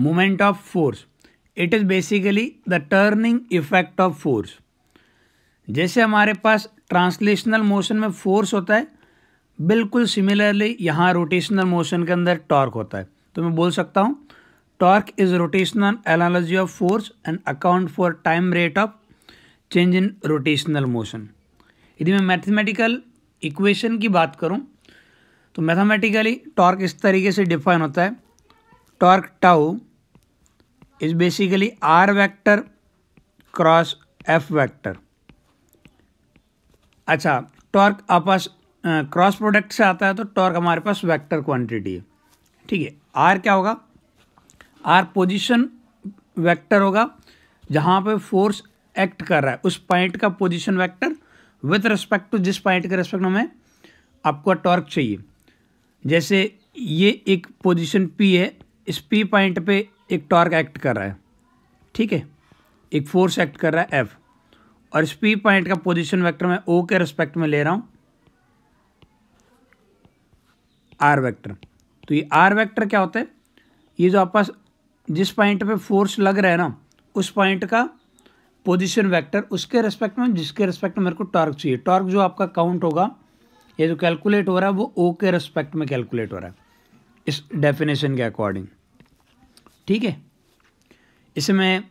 moment of force it is basically the turning effect of force जैसे हमारे पास translational motion में force होता है बिल्कुल सिमिलरली यहाँ रोटेशनल मोशन के अंदर टॉर्क होता है तो मैं बोल सकता हूँ torque is rotational analogy of force and account for time rate of change in rotational motion यदि मैं मैथमेटिकल इक्वेशन की बात करूँ तो मैथमेटिकली टॉर्क इस तरीके से डिफाइन होता है torque tau is basically r vector cross f vector अच्छा टॉर्क आपस क्रॉस प्रोडक्ट से आता है तो टॉर्क हमारे पास वेक्टर क्वांटिटी है ठीक है आर क्या होगा आर पोजीशन वेक्टर होगा जहाँ पे फोर्स एक्ट कर रहा है उस पॉइंट का position vector with respect to जिस पॉइंट के रिस्पेक्ट हमें आपको टॉर्क चाहिए जैसे ये एक पोजीशन पी है इस पी पॉइंट पे एक टॉर्क एक्ट कर रहा है ठीक है एक फोर्स एक्ट कर रहा है एफ और इस पी पॉइंट का पोजीशन वेक्टर मैं ओ के रिस्पेक्ट में ले रहा हूँ आर वेक्टर तो ये आर वेक्टर क्या होता है ये जो आपका जिस पॉइंट पे फोर्स लग रहा है ना उस पॉइंट का पोजीशन वेक्टर उसके रिस्पेक्ट में जिसके रिस्पेक्ट में मेरे को टॉर्क चाहिए टॉर्क जो आपका काउंट होगा ये जो कैलकुलेट हो रहा है वो ओ के रिस्पेक्ट में कैलकुलेट हो रहा है इस डेफिनेशन के अकॉर्डिंग ठीक है इसमें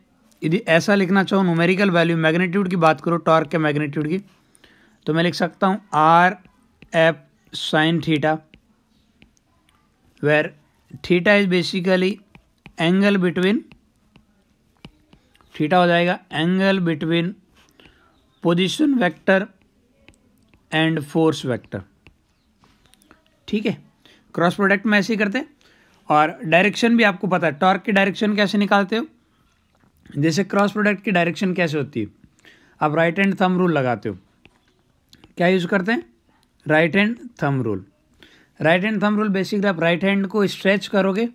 यदि ऐसा लिखना चाहूँ नूमेरिकल वैल्यू मैग्नीट्यूड की बात करो टॉर्क के मैग्नीट्यूड की तो मैं लिख सकता हूँ R F sine theta where theta is basically angle between theta हो जाएगा angle between position vector and force vector ठीक है क्रॉस प्रोडक्ट में ऐसे ही करते हैं और डायरेक्शन भी आपको पता है टॉर्क की डायरेक्शन कैसे निकालते हो जैसे क्रॉस प्रोडक्ट की डायरेक्शन कैसे होती है आप राइट हैंड थम रूल लगाते हो क्या यूज़ करते हैं right hand thumb rule right hand thumb rule basically आप राइट हैंड को स्ट्रेच करोगे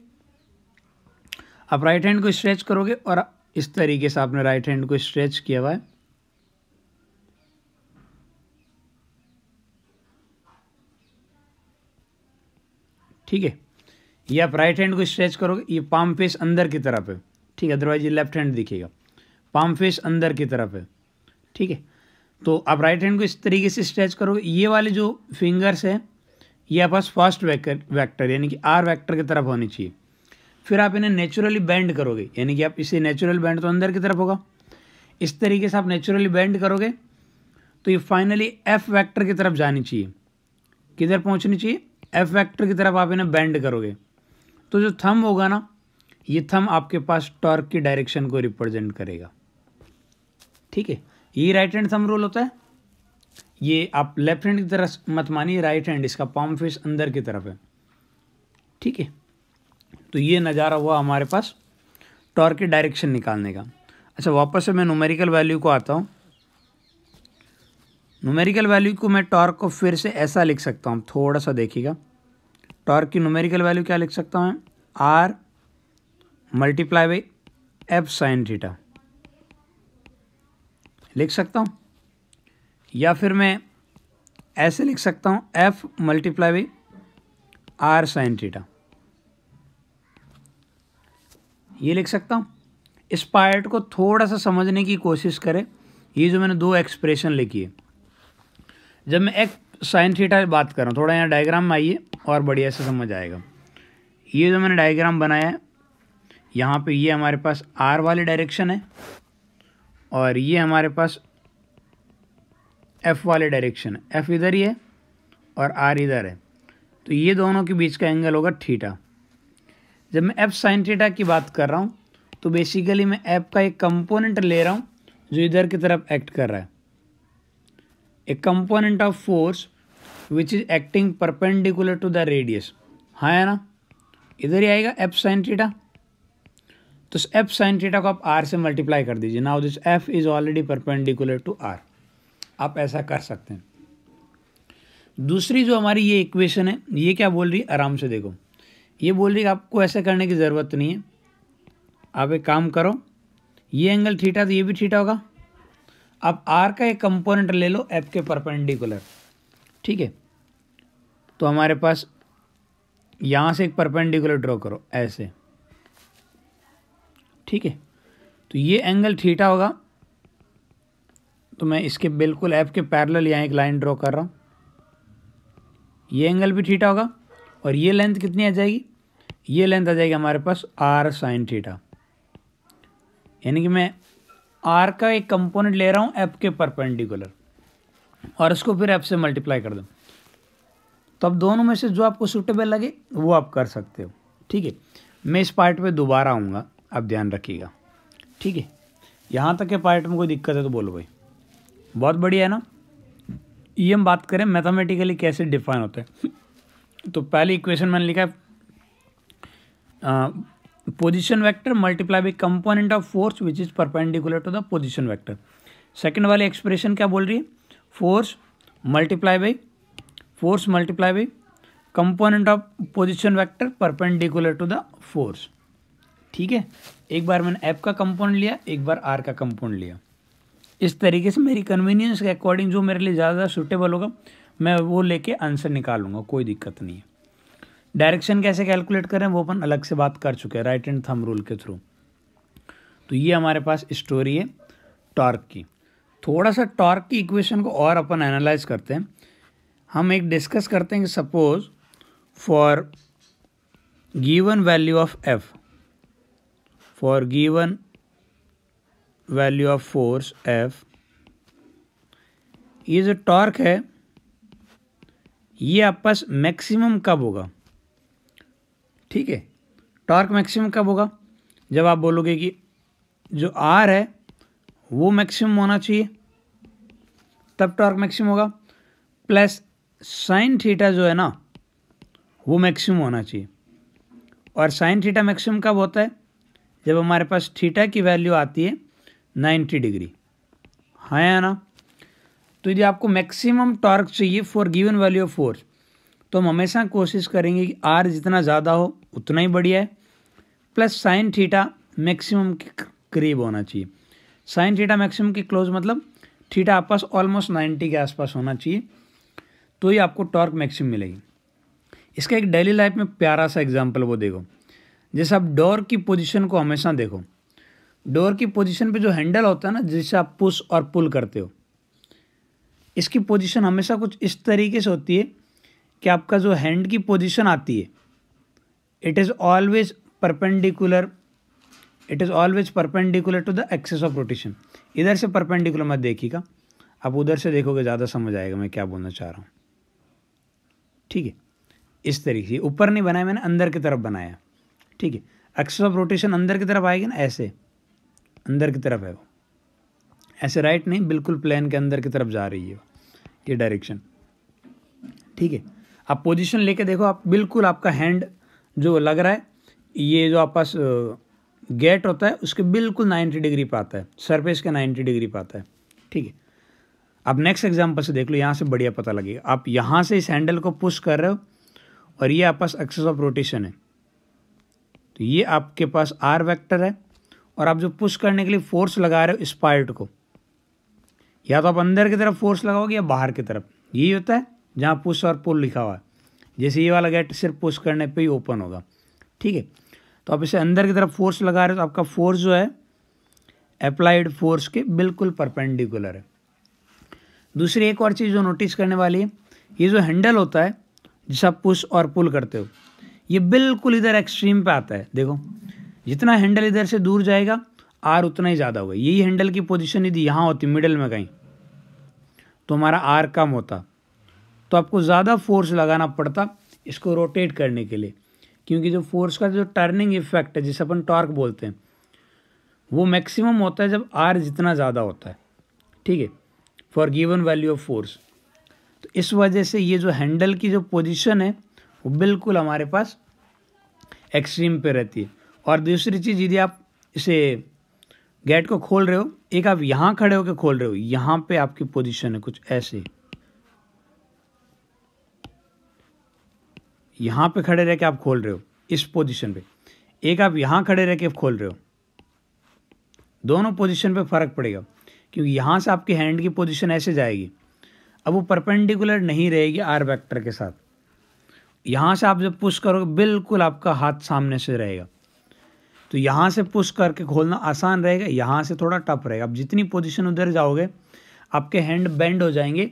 आप राइट हैंड को स्ट्रेच करोगे और इस तरीके से आपने राइट हैंड को स्ट्रेच किया हुआ है ठीक है ये आप राइट हैंड को स्ट्रेच करोगे ये पाम फेस अंदर की तरफ है ठीक है अदरवाइज ये लेफ्ट हैंड दिखेगा पाम फेस अंदर की तरफ है ठीक है तो आप राइट हैंड को इस तरीके से स्ट्रेच करोगे ये वाले जो फिंगर्स हैं ये आप पास फर्स्ट वैक्टर वैक्टर यानी कि आर वैक्टर की तरफ होनी चाहिए फिर आप इन्हें नेचुरली बैंड करोगे यानी कि आप इसे नेचुरल बैंड तो अंदर की तरफ होगा इस तरीके से आप नेचुरली बैंड करोगे तो ये फाइनली एफ वैक्टर की तरफ जानी चाहिए किधर पहुंचनी चाहिए एफ वैक्टर की तरफ आप इन्हें बैंड करोगे तो जो थम होगा ना ये थम आपके पास टॉर्क की डायरेक्शन को रिप्रेजेंट करेगा ठीक है ये राइट हैंड थम रोल होता है ये आप लेफ्ट हैंड की तरफ मत मानिए राइट हैंड इसका पॉम फेस अंदर की तरफ है ठीक है तो ये नज़ारा हुआ हमारे पास टॉर्क की डायरेक्शन निकालने का अच्छा वापस से मैं नूमेरिकल वैल्यू को आता हूँ न्यूमेरिकल वैल्यू को मैं टॉर्क को फिर से ऐसा लिख सकता हूँ थोड़ा सा देखिएगा टॉर्क की नूमेरिकल वैल्यू क्या लिख सकता हूँ R multiply by F sine theta लिख सकता हूँ या फिर मैं ऐसे लिख सकता हूँ F multiply by R sine theta ये लिख सकता हूँ इस पार्ट को थोड़ा सा समझने की कोशिश करें ये जो मैंने दो एक्सप्रेशन लिखी है जब मैं एक साइन थीटा बात कर रहा हूँ थोड़ा यहाँ डायग्राम में आइए और बढ़िया से समझ आएगा ये जो मैंने डायग्राम बनाया है यहाँ पर ये हमारे पास आर वाली डायरेक्शन है और ये हमारे पास एफ़ वाले डायरेक्शन है एफ़ इधर ही है और आर इधर है तो ये दोनों के बीच का एंगल होगा थीटा जब मैं एफ साइन थीटा की बात कर रहा हूँ तो बेसिकली मैं एफ का एक कंपोनेंट ले रहा हूँ जो इधर की तरफ एक्ट कर रहा है a component of force which is acting perpendicular to the radius हाँ है ना इधर ही आएगा एफ साइन थीटा तो एफ साइन थीटा को आप आर से मल्टीप्लाई कर दीजिए now this F is already perpendicular to R आप ऐसा कर सकते हैं दूसरी जो हमारी ये इक्वेशन है ये क्या बोल रही है आराम से देखो ये बोल रही है आपको ऐसा करने की ज़रूरत नहीं है आप एक काम करो ये एंगल थीटा तो ये भी थीटा होगा अब आर का एक कंपोनेंट ले लो एफ के परपेंडिकुलर ठीक है तो हमारे पास यहाँ से एक परपेंडिकुलर ड्रॉ करो ऐसे ठीक है तो ये एंगल थीटा होगा तो मैं इसके बिल्कुल एफ के पैरेलल यहाँ एक लाइन ड्रॉ कर रहा हूँ ये एंगल भी थीटा होगा और ये लेंथ कितनी आ जाएगी ये लेंथ आ जाएगी हमारे पास आर साइन थीटा यानी कि मैं आर का एक कंपोनेंट ले रहा हूँ एफ के परपेंडिकुलर और इसको फिर एफ से मल्टीप्लाई कर दूँ तो अब दोनों में से जो आपको सूटेबल लगे वो आप कर सकते हो ठीक है मैं इस पार्ट पे दोबारा आऊँगा आप ध्यान रखिएगा ठीक है यहाँ तक के पार्ट में कोई दिक्कत है तो बोलो भाई बहुत बढ़िया है ना ये हम बात करें मैथमेटिकली कैसे डिफाइन होता है तो पहली इक्वेशन मैंने लिखा है position vector multiply by component of force which is perpendicular to the position vector second वाली एक्सप्रेशन क्या बोल रही है force multiply by force multiply by component of position vector perpendicular to the force ठीक है एक बार मैंने एफ का कंपोनेंट लिया एक बार आर का कंपोनेंट लिया इस तरीके से मेरी कन्वीनियंस के अकॉर्डिंग जो मेरे लिए ज़्यादा सुटेबल होगा मैं वो लेके आंसर निकालूंगा कोई दिक्कत नहीं है डायरेक्शन कैसे कैलकुलेट करें वो अपन अलग से बात कर चुके हैं राइट एंड थम रूल के थ्रू तो ये हमारे पास स्टोरी है टॉर्क की थोड़ा सा टॉर्क की इक्वेशन को और अपन एनालाइज करते हैं हम एक डिस्कस करते हैं कि suppose for given value of F for given value of force F ये जो टॉर्क है ये आपस मैक्सिमम कब होगा ठीक है टॉर्क मैक्सिमम कब होगा जब आप बोलोगे कि जो आर है वो मैक्सिमम होना चाहिए तब टॉर्क मैक्सिमम होगा प्लस साइन थीटा जो है ना वो मैक्सिमम होना चाहिए और साइन थीटा मैक्सिमम कब होता है जब हमारे पास थीटा की वैल्यू आती है नाइन्टी डिग्री हाँ या ना तो यदि आपको मैक्सिमम टॉर्क चाहिए for given value of force तो हम हमेशा कोशिश करेंगे कि आर जितना ज़्यादा हो उतना ही बढ़िया है प्लस साइन थीटा मैक्सिमम के करीब होना चाहिए साइन थीटा मैक्सिमम के क्लोज मतलब थीटा आपस पास ऑलमोस्ट नाइन्टी के आसपास होना चाहिए तो ही आपको टॉर्क मैक्सिमम मिलेगी इसका एक डेली लाइफ में प्यारा सा एग्जाम्पल वो देखो जैसे आप डोर की पोजिशन को हमेशा देखो डोर की पोजिशन पर जो हैंडल होता है ना जिससे आप पुश और पुल करते हो इसकी पोजीशन हमेशा कुछ इस तरीके से होती है कि आपका जो हैंड की पोजीशन आती है it is always perpendicular it is always perpendicular to the axis of rotation इधर से परपेंडिकुलर मत देखिएगा आप उधर से देखोगे ज़्यादा समझ आएगा मैं क्या बोलना चाह रहा हूँ ठीक है इस तरीके से ऊपर नहीं बनाया मैंने अंदर की तरफ बनाया ठीक है एक्सेस ऑफ रोटेशन अंदर की तरफ आएगी ना ऐसे अंदर की तरफ है वो ऐसे राइट नहीं बिल्कुल प्लेन के अंदर की तरफ जा रही है ये डायरेक्शन ठीक है आप पोजीशन लेके देखो आप बिल्कुल आपका हैंड जो लग रहा है ये जो पास गेट होता है उसके बिल्कुल 90 डिग्री पर आता है सरफेस के 90 डिग्री पर आता है ठीक है आप नेक्स्ट एग्जाम्पल से देख लो यहाँ से बढ़िया पता लगेगा आप यहाँ से इस हैंडल को पुश कर रहे हो और ये आप पास एक्सेस ऑफ रोटेशन है तो ये आपके पास आर वैक्टर है और आप जो पुश करने के लिए फोर्स लगा रहे हो इस पार्ट को या तो आप अंदर की तरफ फोर्स लगाओगे या बाहर की तरफ यही होता है जहाँ पुश और पुल लिखा हुआ है जैसे ये वाला गेट सिर्फ पुश करने पे ही ओपन होगा ठीक है तो आप इसे अंदर की तरफ फोर्स लगा रहे हो तो आपका फोर्स जो है अप्लाइड फोर्स के बिल्कुल परपेंडिकुलर है दूसरी एक और चीज़ जो नोटिस करने वाली है ये जो हैंडल होता है जिसे आप पुश और पुल करते हो ये बिल्कुल इधर एक्सट्रीम पे आता है देखो जितना हैंडल इधर से दूर जाएगा आर उतना ही ज़्यादा होगा यही हैंडल की पोजिशन यदि यहाँ होती मिडल में कहीं तो हमारा आर कम होता तो आपको ज़्यादा फोर्स लगाना पड़ता इसको रोटेट करने के लिए क्योंकि जो फोर्स का जो टर्निंग इफेक्ट है जिसे अपन टॉर्क बोलते हैं वो मैक्सिमम होता है जब आर जितना ज़्यादा होता है ठीक है for given value of force तो इस वजह से ये जो हैंडल की जो पोजिशन है वो बिल्कुल हमारे पास एक्सट्रीम पर रहती है और दूसरी चीज़ यदि आप इसे गेट को खोल रहे हो एक आप यहाँ खड़े होकर खोल रहे हो यहाँ पे आपकी पोजीशन है कुछ ऐसे यहाँ पे खड़े रह के आप खोल रहे हो इस पोजीशन पे एक आप यहाँ खड़े रह के खोल रहे हो दोनों पोजीशन पे फ़र्क पड़ेगा क्योंकि यहाँ से आपके हैंड की पोजीशन ऐसे जाएगी अब वो परपेंडिकुलर नहीं रहेगी आर वैक्टर के साथ यहाँ से आप जब पुश करोगे बिल्कुल आपका हाथ सामने से रहेगा तो यहाँ से पुश करके खोलना आसान रहेगा यहाँ से थोड़ा टफ रहेगा आप जितनी पोजिशन उधर जाओगे आपके हैंड बेंड हो जाएंगे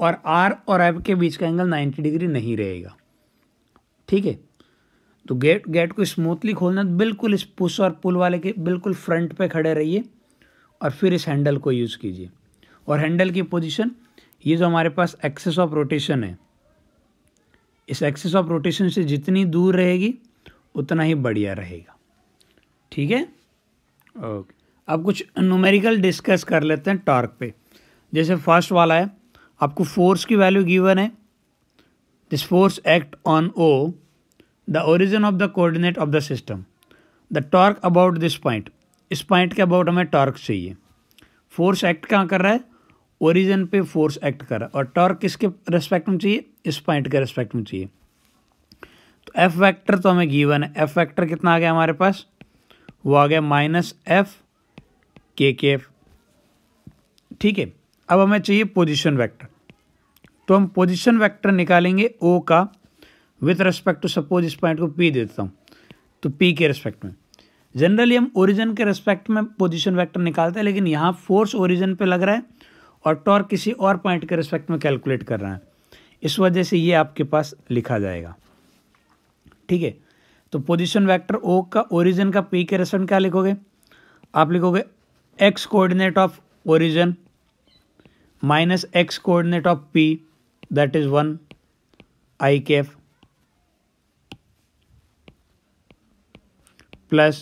और आर और एफ के बीच का एंगल 90 डिग्री नहीं रहेगा ठीक है तो गेट गेट को स्मूथली खोलना बिल्कुल इस पुश और पुल वाले के बिल्कुल फ्रंट पे खड़े रहिए और फिर इस हैंडल को यूज़ कीजिए और हैंडल की पोजीशन ये जो हमारे पास एक्सेस ऑफ रोटेशन है इस एक्सेस ऑफ रोटेशन से जितनी दूर रहेगी उतना ही बढ़िया रहेगा ठीक है ओके अब कुछ नोमेरिकल डिस्कस कर लेते हैं टॉर्क पे जैसे फर्स्ट वाला है आपको फोर्स की वैल्यू गिवन है this force act on O the origin of the coordinate of the system the torque about this point इस पॉइंट के अबाउट हमें टॉर्क चाहिए फोर्स एक्ट कहाँ कर रहा है ओरिजिन पे फोर्स एक्ट कर रहा है और टॉर्क किसके रेस्पेक्ट में चाहिए इस पॉइंट के रेस्पेक्ट में चाहिए तो एफ वैक्टर तो हमें गीवन है एफ वैक्टर कितना आ गया हमारे पास वो आ गया minus F K K F ठीक है अब हमें चाहिए पोजीशन वेक्टर तो हम पोजीशन वेक्टर निकालेंगे ओ का विथ रेस्पेक्ट टू सपोज इस पॉइंट को पी देता हूँ तो पी के रेस्पेक्ट में जनरली हम ओरिजन के रेस्पेक्ट में पोजिशन वैक्टर निकालते हैं लेकिन यहाँ फोर्स ओरिजन पे लग रहा है और टॉर्क किसी और पॉइंट के रेस्पेक्ट में कैलकुलेट कर रहा है इस वजह से ये आपके पास लिखा जाएगा ठीक है तो पोजीशन वेक्टर ओ का ओरिजिन का पी के रेस्पेक्ट क्या लिखोगे आप लिखोगे X coordinate of origin minus X coordinate of P that is one I K F plus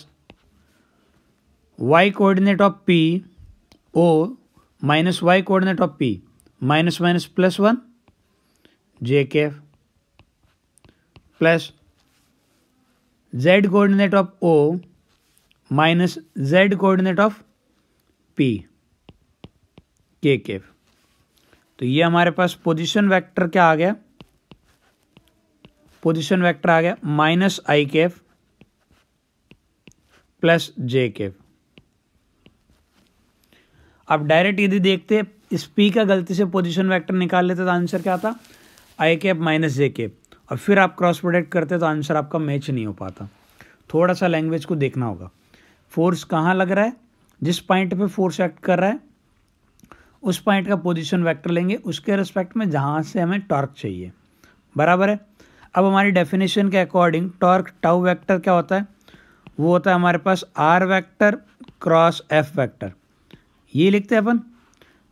Y coordinate of P O minus Y coordinate of P minus minus plus one J K F plus Z coordinate of O minus Z coordinate of P K K F तो ये हमारे पास position vector क्या आ गया position vector आ गया minus आई K F plus जे के अब direct यदि देखते इस पी का गलती से पोजीशन वेक्टर निकाल लेते तो आंसर क्या था आई कैप माइनस जे के और फिर आप क्रॉस प्रोडक्ट करते तो आंसर आपका मैच नहीं हो पाता थोड़ा सा लैंग्वेज को देखना होगा फोर्स कहाँ लग रहा है जिस पॉइंट पे फोर्स एक्ट कर रहा है उस पॉइंट का पोजीशन वेक्टर लेंगे उसके रिस्पेक्ट में जहाँ से हमें टॉर्क चाहिए बराबर है अब हमारी डेफिनेशन के अकॉर्डिंग टॉर्क टाउ वैक्टर क्या होता है वो होता है हमारे पास R vector cross F vector ये लिखते हैं अपन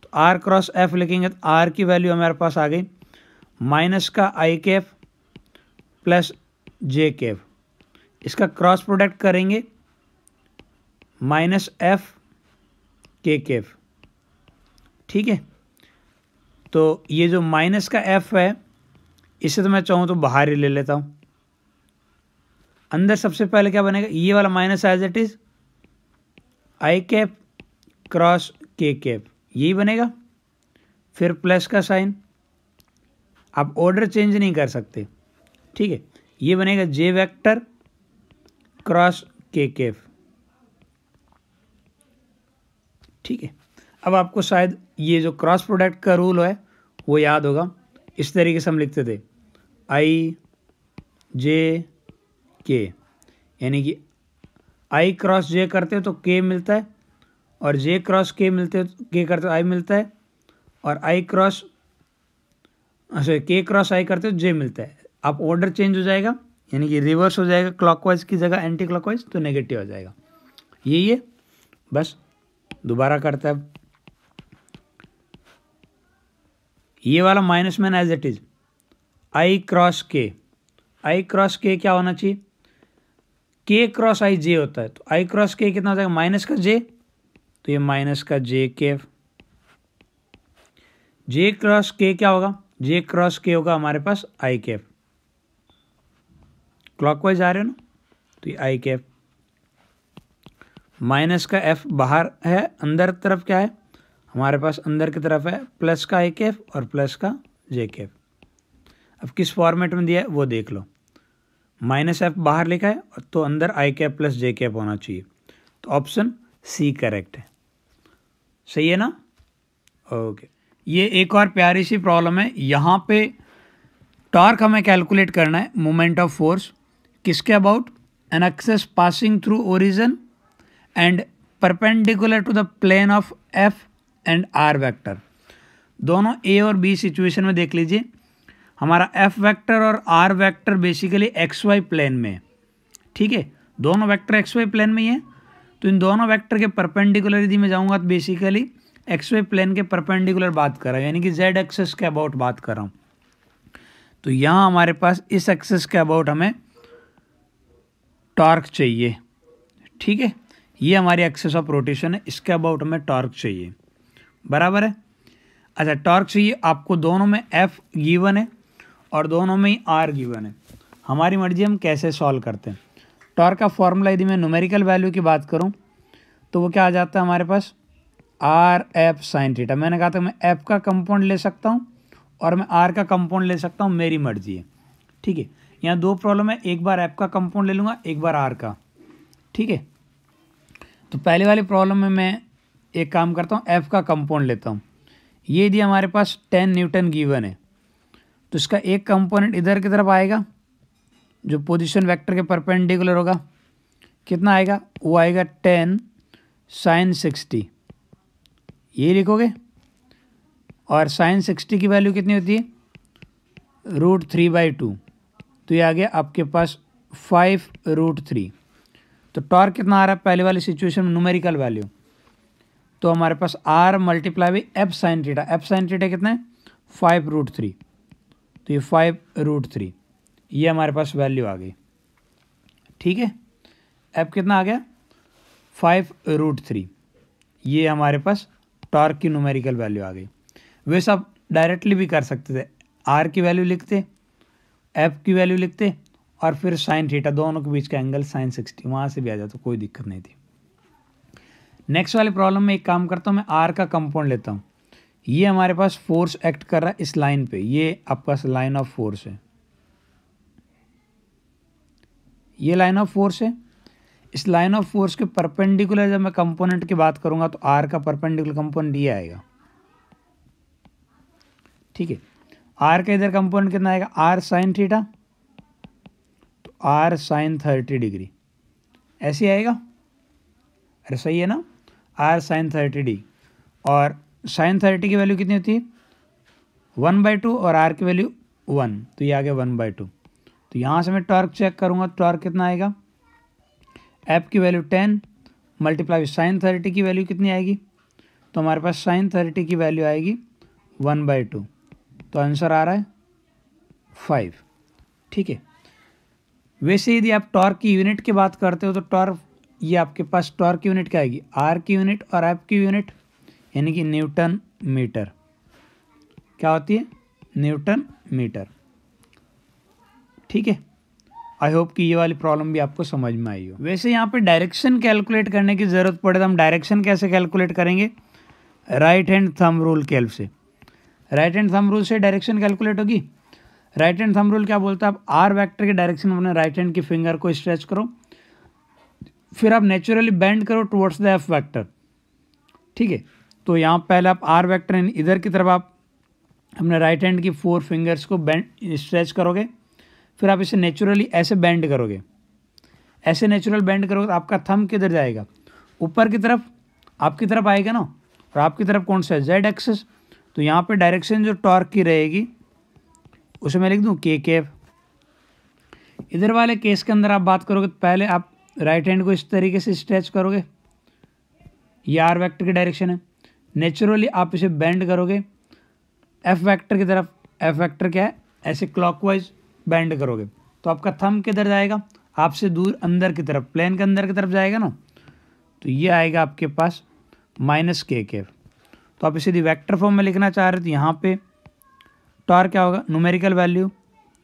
तो आर क्रॉस एफ लिखेंगे तो आर की वैल्यू हमारे पास आ गई माइनस का आई के एफ प्लस जे के एफ इसका क्रॉस प्रोडक्ट करेंगे minus F K K F ठीक है तो ये जो माइनस का एफ है इसे तो मैं चाहूँ तो बाहर ही ले लेता हूँ अंदर सबसे पहले क्या बनेगा ये वाला minus as it is I cap cross K cap यही बनेगा फिर प्लस का साइन आप ऑर्डर चेंज नहीं कर सकते ठीक है ये बनेगा J vector cross K cap ठीक है अब आपको शायद ये जो क्रॉस प्रोडक्ट का रूल है वो याद होगा इस तरीके से हम लिखते थे आई जे के यानी कि आई क्रॉस जे करते हो तो के मिलता है और जे क्रॉस के मिलते हो तो के करते हो तो आई मिलता है और I cross sorry K cross I करते हो तो जे मिलता है आप ऑर्डर चेंज हो जाएगा यानी कि रिवर्स हो जाएगा क्लॉकवाइज की जगह एंटी क्लॉकवाइज तो नेगेटिव हो जाएगा यही है बस दोबारा करते हैं ये वाला minus man as it is I cross K I cross के क्या होना चाहिए के क्रॉस आई जे होता है तो आई क्रॉस के कितना हो जाएगा माइनस का जे तो ये माइनस का जे के जे क्रॉस के क्या होगा जे क्रॉस के होगा हमारे पास आई केफ क्लॉकवाइज आ रहे हो ना तो ये आई कैप माइनस का एफ बाहर है अंदर तरफ क्या है हमारे पास अंदर की तरफ है प्लस का आई एफ और प्लस का जे कैप अब किस फॉर्मेट में दिया है वो देख लो माइनस एफ बाहर लिखा है तो अंदर I cap plus J cap होना चाहिए तो ऑप्शन सी करेक्ट है सही है ना ओके ये एक और प्यारी सी प्रॉब्लम है यहाँ पे टॉर्क हमें कैलकुलेट करना है मोमेंट ऑफ फोर्स किसके about an axis passing through origin and perpendicular to the plane of F and R vector दोनों ए और बी सिचुएशन में देख लीजिए हमारा एफ वेक्टर और R vector basically X Y plane में है ठीक है दोनों वेक्टर एक्स वाई प्लेन में ही है तो इन दोनों वेक्टर के परपेंडिकुलर यदि मैं जाऊँगा तो बेसिकली एक्स वाई प्लेन के परपेंडिकुलर बात कर रहा हूँ यानी कि जेड एक्सेस के अबाउट बात कर रहा हूँ तो यहाँ हमारे पास इस एक्सेस के अबाउट हमें टॉर्क चाहिए ठीक है ये हमारी एक्सेस ऑफ रोटेशन है इसके अबाउट हमें टॉर्क चाहिए बराबर है अच्छा टॉर्क चाहिए आपको दोनों में एफ गिवन है और दोनों में ही आर गिवन है हमारी मर्जी हम कैसे सॉल्व करते हैं टॉर्क का फॉर्मूला यदि मैं नूमेरिकल वैल्यू की बात करूं तो वो क्या आ जाता है हमारे पास आर एफ साइन थीटा मैंने कहा था मैं एफ का कंपाउंड ले सकता हूँ और मैं आर का कंपाउंड ले सकता हूँ मेरी मर्जी है ठीक है यहाँ दो प्रॉब्लम है एक बार एफ का कंपाउंड ले लूँगा एक बार आर का ठीक है तो पहले वाली प्रॉब्लम में मैं एक काम करता हूँ एफ का कंपाउंड लेता हूँ ये यदि हमारे पास टेन न्यूटन गिवन है तो इसका एक कंपोनेंट इधर की तरफ आएगा जो पोजीशन वेक्टर के परपेंडिकुलर होगा कितना आएगा वो आएगा टेन साइन सिक्सटी ये लिखोगे और साइन सिक्सटी की वैल्यू कितनी होती है रूट थ्री बाई टू तो ये आ गया आपके पास फाइव रूट थ्री तो टॉर्क कितना आ रहा है पहले वाली सिचुएशन में न्यूमेरिकल वैल्यू तो हमारे पास R multiply by F sine theta F sine theta कितना है फाइव रूट थ्री तो ये फाइव रूट थ्री ये हमारे पास वैल्यू आ गई ठीक है अब कितना आ गया फाइव रूट थ्री ये हमारे पास टॉर्क की नूमेरिकल वैल्यू आ गई वे सब डायरेक्टली भी कर सकते थे आर की वैल्यू लिखते एफ की वैल्यू लिखते और फिर साइन थीटा दोनों के बीच का एंगल साइन सिक्सटी वहाँ से भी आ जाता कोई दिक्कत नहीं थी नेक्स्ट वाले प्रॉब्लम में एक काम करता हूँ मैं आर का कंपाउंड लेता हूँ ये हमारे पास फोर्स एक्ट कर रहा है इस लाइन पे ये आपका लाइन ऑफ फोर्स है ये लाइन ऑफ फोर्स है इस लाइन ऑफ फोर्स के परपेंडिकुलर जब मैं कंपोनेंट की बात करूंगा तो आर का परपेंडिकुलर कंपोनेंट ये आएगा ठीक है आर का इधर कंपोनेंट कितना आएगा आर साइन थीटा तो आर साइन थर्टी डिग्री ऐसे आएगा अरे सही है ना आर साइन थर्टी डी और साइन थर्टी की वैल्यू कितनी होती है वन बाई टू और आर की वैल्यू वन तो ये आ गया वन बाई टू तो यहाँ से मैं टॉर्क चेक करूँगा टॉर्क कितना आएगा एप की value ten multiply sine thirty की वैल्यू कितनी आएगी तो हमारे पास साइन थर्टी की वैल्यू आएगी वन बाई टू तो आंसर आ रहा है फाइव ठीक है वैसे यदि आप टॉर्क की यूनिट की बात करते हो तो टॉर्क ये आपके पास टॉर्क की यूनिट क्या आएगी आर की यूनिट और एप की यूनिट यानी कि न्यूटन मीटर क्या होती है न्यूटन मीटर ठीक है आई होप कि ये वाली प्रॉब्लम भी आपको समझ में आई हो वैसे यहाँ पे डायरेक्शन कैलकुलेट करने की ज़रूरत पड़े तो हम डायरेक्शन कैसे कैलकुलेट करेंगे राइट हैंड थंब रूल के हेल्प से राइट हैंड थंब रूल से डायरेक्शन कैलकुलेट होगी राइट हैंड थंब रूल क्या बोलता है आप आर वैक्टर के डायरेक्शन अपने राइट हैंड की फिंगर को स्ट्रेच करो फिर आप नेचुरली बैंड करो टुवर्ड्स द एफ वैक्टर ठीक है तो यहाँ पहले आप आर वैक्टर इन इधर की तरफ आप अपने राइट हैंड की फोर फिंगर्स को बैंड स्ट्रेच करोगे फिर आप इसे नेचुरली ऐसे बैंड करोगे ऐसे नेचुरल बैंड करोगे तो आपका थम किधर जाएगा ऊपर की तरफ आपकी तरफ आएगा ना और आपकी तरफ कौन सा है जेड एक्सेस तो यहाँ पे डायरेक्शन जो टॉर्क की रहेगी उसे मैं लिख दूँ के के इधर वाले केस के अंदर आप बात करोगे तो पहले आप राइट हैंड को इस तरीके से स्ट्रेच करोगे ये आर वैक्टर की डायरेक्शन है नेचुरली आप इसे बैंड करोगे एफ वैक्टर की तरफ एफ वैक्टर क्या है ऐसे क्लॉकवाइज बैंड करोगे तो आपका थम किधर जाएगा आपसे दूर अंदर की तरफ प्लेन के अंदर की तरफ जाएगा ना तो ये आएगा आपके पास माइनस के के तो आप इसे यदि वैक्टर फॉर्म में लिखना चाह रहे तो यहाँ पे टॉर क्या होगा numerical value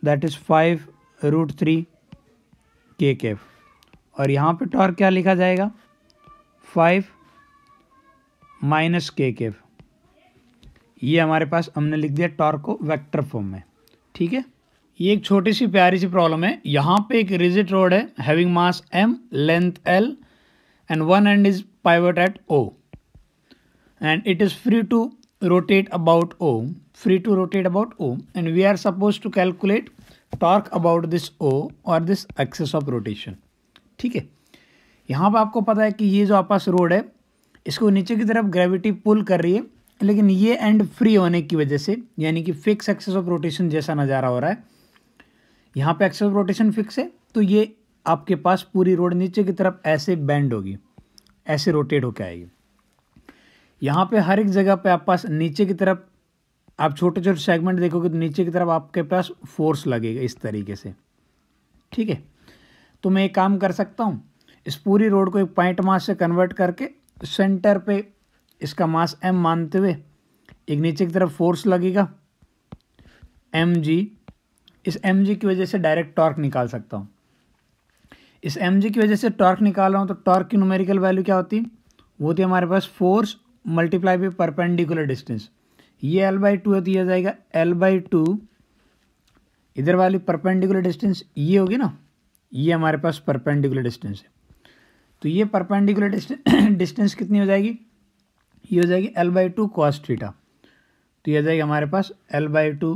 that is five root three के के और यहाँ पे टॉर क्या लिखा जाएगा फाइव माइनस के के ये हमारे पास हमने लिख दिया टॉर्क को वेक्टर फॉर्म में ठीक है ये एक छोटी सी प्यारी सी प्रॉब्लम है यहाँ पे एक रिजिट रोड है having mass M length L and one end is pivot at O and it is free to rotate about O free to rotate about O and we are suppose to calculate torque about this O और this access of rotation ठीक है यहाँ पर आपको पता है कि ये जो आपस पास रोड है इसको नीचे की तरफ ग्रेविटी पुल कर रही है लेकिन ये एंड फ्री होने की वजह से यानी कि फिक्स एक्सेस ऑफ रोटेशन जैसा नज़ारा हो रहा है यहाँ पे एक्सेस ऑफ रोटेशन फिक्स है तो ये आपके पास पूरी रोड नीचे की तरफ ऐसे बैंड होगी ऐसे रोटेट होकर आएगी यहाँ पे हर एक जगह पे आप पास नीचे की तरफ आप छोटे छोटे सेगमेंट देखोगे तो नीचे की तरफ आपके पास फोर्स लगेगा इस तरीके से ठीक है तो मैं एक काम कर सकता हूँ इस पूरी रोड को एक पॉइंट मास से कन्वर्ट करके सेंटर पे इसका मास एम मानते हुए एक नीचे की तरफ फोर्स लगेगा एम जी इस एम जी की वजह से डायरेक्ट टॉर्क निकाल सकता हूँ इस एम जी की वजह से टॉर्क निकाल रहा हूँ तो टॉर्क की न्यूमेरिकल वैल्यू क्या होती वो थी हमारे पास force multiply by perpendicular distance ये एल बाई टू है तो यह जाएगा एल बाई टू इधर वाली परपेंडिकुलर डिस्टेंस ये होगी ना ये हमारे पास परपेंडिकुलर डिस्टेंस है तो ये परपेंडिकुलर डिस्टेंस कितनी हो जाएगी ये हो जाएगी L by two cos theta तो ये आ जाएगी हमारे पास L by two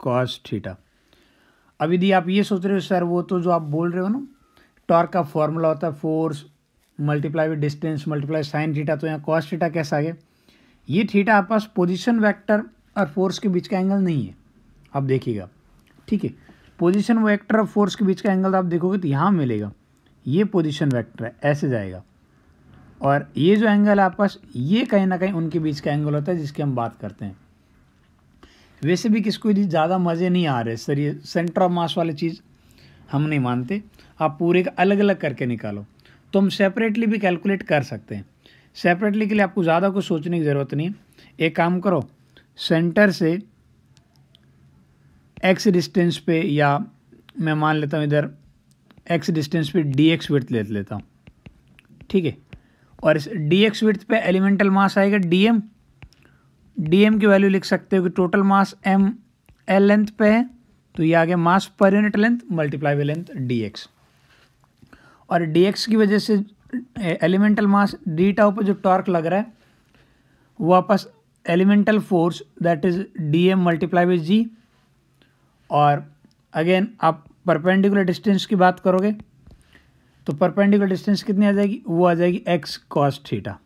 cos theta अब यदि आप ये सोच रहे हो सर वो तो जो आप बोल रहे हो ना टॉर्क का फॉर्मूला होता है force multiply with distance multiply sine theta तो यहाँ कॉस थीटा कैसा आ गया ये थीटा आपके पास पोजिशन वैक्टर और फोर्स के बीच का एंगल नहीं है आप देखिएगा ठीक है पोजिशन वैक्टर और फोर्स के बीच का एंगल तो आप देखोगे तो यहाँ मिलेगा ये पोजीशन वेक्टर है ऐसे जाएगा और ये जो एंगल आपका ये कहीं ना कहीं उनके बीच का एंगल होता है जिसकी हम बात करते हैं वैसे भी किसको ज़्यादा मज़े नहीं आ रहे सर ये सेंटर ऑफ मास वाली चीज़ हम नहीं मानते आप पूरे का अलग अलग करके निकालो तो हम सेपरेटली भी कैलकुलेट कर सकते हैं सेपरेटली के लिए आपको ज़्यादा कुछ सोचने की ज़रूरत नहीं है एक काम करो सेंटर से एक्स डिस्टेंस पे या मैं मान लेता हूँ इधर एक्स डिस्टेंस पे डी एक्स विर्थ ले लेता हूँ ठीक है और इस डी एक्स विर्थ पे एलिमेंटल मास आएगा डी एम डी एम की वैल्यू लिख सकते हो कि total mass M L length पे है तो ये आ गया mass per unit length multiply by length D X और डी एक्स की वजह से एलिमेंटल मास डी टाउ पर जो टॉर्क लग रहा है वापस elemental force that is D M multiply by G और अगेन आप परपेंडिकुलर डिस्टेंस की बात करोगे तो परपेंडिकुलर डिस्टेंस कितनी आ जाएगी वो आ जाएगी एक्स कॉस थीटा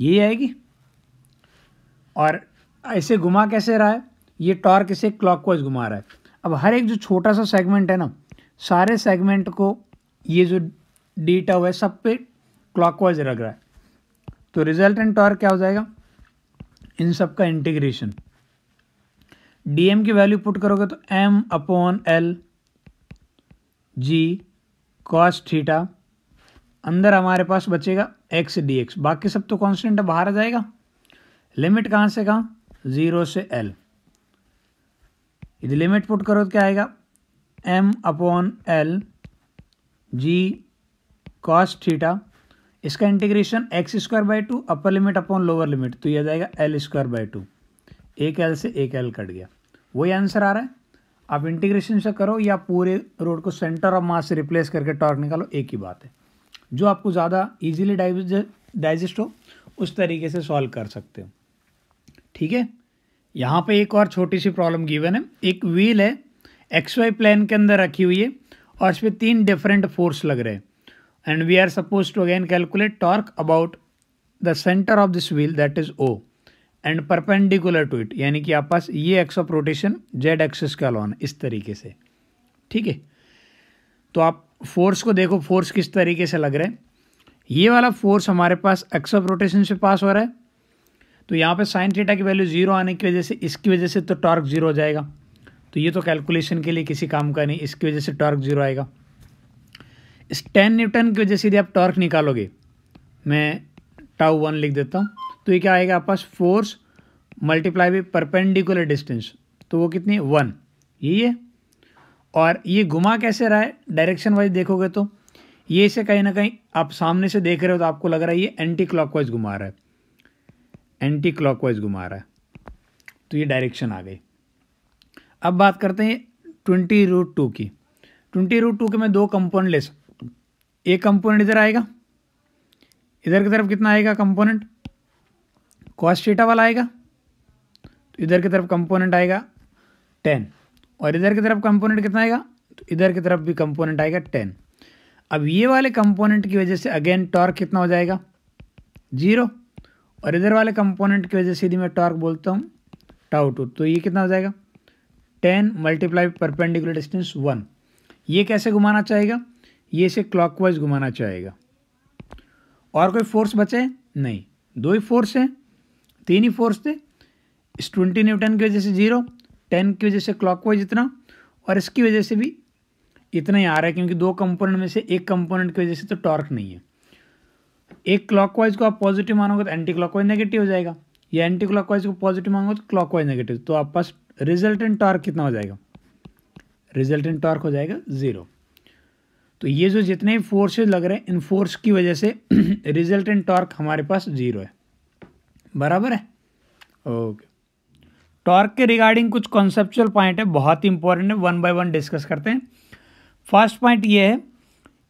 ये आएगी और ऐसे घुमा कैसे रहा है ये टॉर्क इसे क्लॉकवाइज घुमा रहा है अब हर एक जो छोटा सा सेगमेंट है ना सारे सेगमेंट को ये जो डीटा हुआ है सब पे क्लॉकवाइज रख रहा है तो एंड टॉर्क क्या हो जाएगा इन सब का इंटीग्रेशन डीएम की वैल्यू पुट करोगे तो M upon L G cos theta अंदर हमारे पास बचेगा एक्स डी एक्स बाकी सब तो कांस्टेंट बाहर आ जाएगा लिमिट कहाँ से कहाँ जीरो से एल यदि लिमिट पुट करो तो क्या आएगा M upon L G cos theta इसका integration X square by two upper limit upon lower limit तो यह आ जाएगा एल स्क्वायर बाई टू एक एल से एक एल कट गया वही आंसर आ रहा है आप इंटीग्रेशन से करो या पूरे रोड को सेंटर ऑफ मास से रिप्लेस करके टॉर्क निकालो एक ही बात है जो आपको ज़्यादा इजीली डाइजेस्ट हो उस तरीके से सॉल्व कर सकते हो ठीक है यहाँ पे एक और छोटी सी प्रॉब्लम गिवन है एक व्हील है एक्स वाई प्लेन के अंदर रखी हुई है और इसमें तीन डिफरेंट फोर्स लग रहे हैं and we are suppose to again calculate torque about the centre of this wheel that is O and perpendicular to it यानी कि आपके पास ये axis of rotation Z axis का लॉन इस तरीके से ठीक है तो आप फोर्स को देखो फोर्स किस तरीके से लग रहा है ये वाला फोर्स हमारे पास एक्स ऑफ रोटेशन से पास हो रहा है तो यहाँ पे साइन थीटा की वैल्यू जीरो आने की वजह से इसकी वजह से तो टॉर्क जीरो हो जाएगा तो ये तो कैलकुलेशन के लिए किसी काम का नहीं इसकी वजह से टॉर्क जीरो आएगा इस टेन न्यूटन की वजह से यदि आप टॉर्क निकालोगे मैं टाउ वन लिख देता हूँ तो ये क्या आएगा आपस पास force multiply by perpendicular distance तो वो कितनी वन यही है और ये घुमा कैसे रहा है डायरेक्शन वाइज देखोगे तो ये इसे कहीं ना कहीं आप सामने से देख रहे हो तो आपको लग रहा है ये एंटी क्लॉकवाइज घुमा रहा है एंटी क्लॉकवाइज घुमा रहा है तो ये डायरेक्शन आ गई अब बात करते हैं ट्वेंटी रूट टू की ट्वेंटी रूट टू के मैं दो कंपोनेंट ले सकता एक कंपोनेंट इधर आएगा इधर की तरफ कितना आएगा कंपोनेंट कॉस थीटा वाला आएगा तो इधर की तरफ कंपोनेंट आएगा टेन और इधर की तरफ कंपोनेंट कितना आएगा तो इधर की तरफ भी कंपोनेंट आएगा टेन अब ये वाले कंपोनेंट की वजह से अगेन टॉर्क कितना हो जाएगा जीरो और इधर वाले कंपोनेंट की वजह से यदि मैं टॉर्क बोलता हूँ टाउ टू तो ये कितना हो जाएगा ten multiply perpendicular distance one ये कैसे घुमाना चाहेगा ये इसे क्लॉकवाइज घुमाना चाहेगा और कोई फोर्स बचे नहीं दो ही फोर्स हैं तीन ही फोर्स थे इस ट्वेंटी न्यूटन की वजह से जीरो टेन की वजह से क्लॉकवाइज इतना और इसकी वजह से भी इतना ही आ रहा है क्योंकि दो कंपोनेंट में से एक कंपोनेंट की वजह से तो टॉर्क नहीं है एक क्लॉकवाइज को आप पॉजिटिव मानोगे तो एंटी क्लॉकवाइज नेगेटिव हो जाएगा या एंटी क्लॉकवाइज को पॉजिटिव मानोगे तो क्लॉकवाइज नेगेटिव तो आप पास रिजल्टेंट टॉर्क कितना हो जाएगा रिजल्टेंट टॉर्क हो जाएगा ज़ीरो तो ये जो जितने फोर्सेज लग रहे हैं इन फोर्स की वजह से रिजल्टेंट टॉर्क हमारे पास ज़ीरो है बराबर है ओके टॉर्क के रिगार्डिंग कुछ कॉन्सेप्चुअल पॉइंट है बहुत इंपॉर्टेंट है वन बाय वन डिस्कस करते हैं फर्स्ट पॉइंट ये है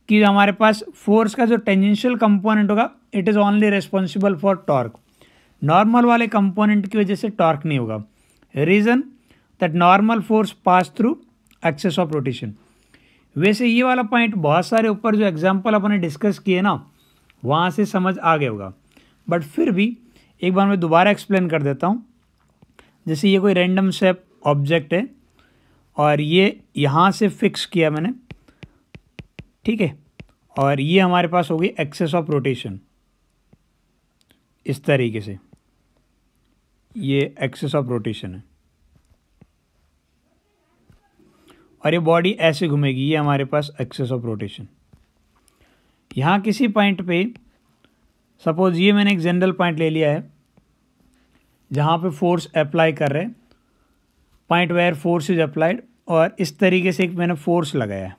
कि हमारे पास फोर्स का जो टेंजेंशियल कंपोनेंट होगा it is only responsible for torque normal वाले कंपोनेंट की वजह से टॉर्क नहीं होगा reason that normal force pass through axis of rotation वैसे ये वाला पॉइंट बहुत सारे ऊपर जो एग्जाम्पल अपने डिस्कस किए ना वहाँ से समझ आ गया होगा बट फिर भी एक बार मैं दोबारा एक्सप्लेन कर देता हूँ जैसे ये कोई रैंडम सेप ऑब्जेक्ट है और ये यहाँ से फिक्स किया मैंने ठीक है और ये हमारे पास हो गई एक्सेस ऑफ रोटेशन इस तरीके से ये एक्सेस ऑफ रोटेशन है और ये बॉडी ऐसे घूमेगी ये हमारे पास एक्सेस ऑफ रोटेशन यहाँ किसी पॉइंट पे सपोज ये मैंने एक जनरल पॉइंट ले लिया है जहाँ पे फोर्स अप्लाई कर रहे हैं point where force is applied और इस तरीके से एक मैंने फोर्स लगाया है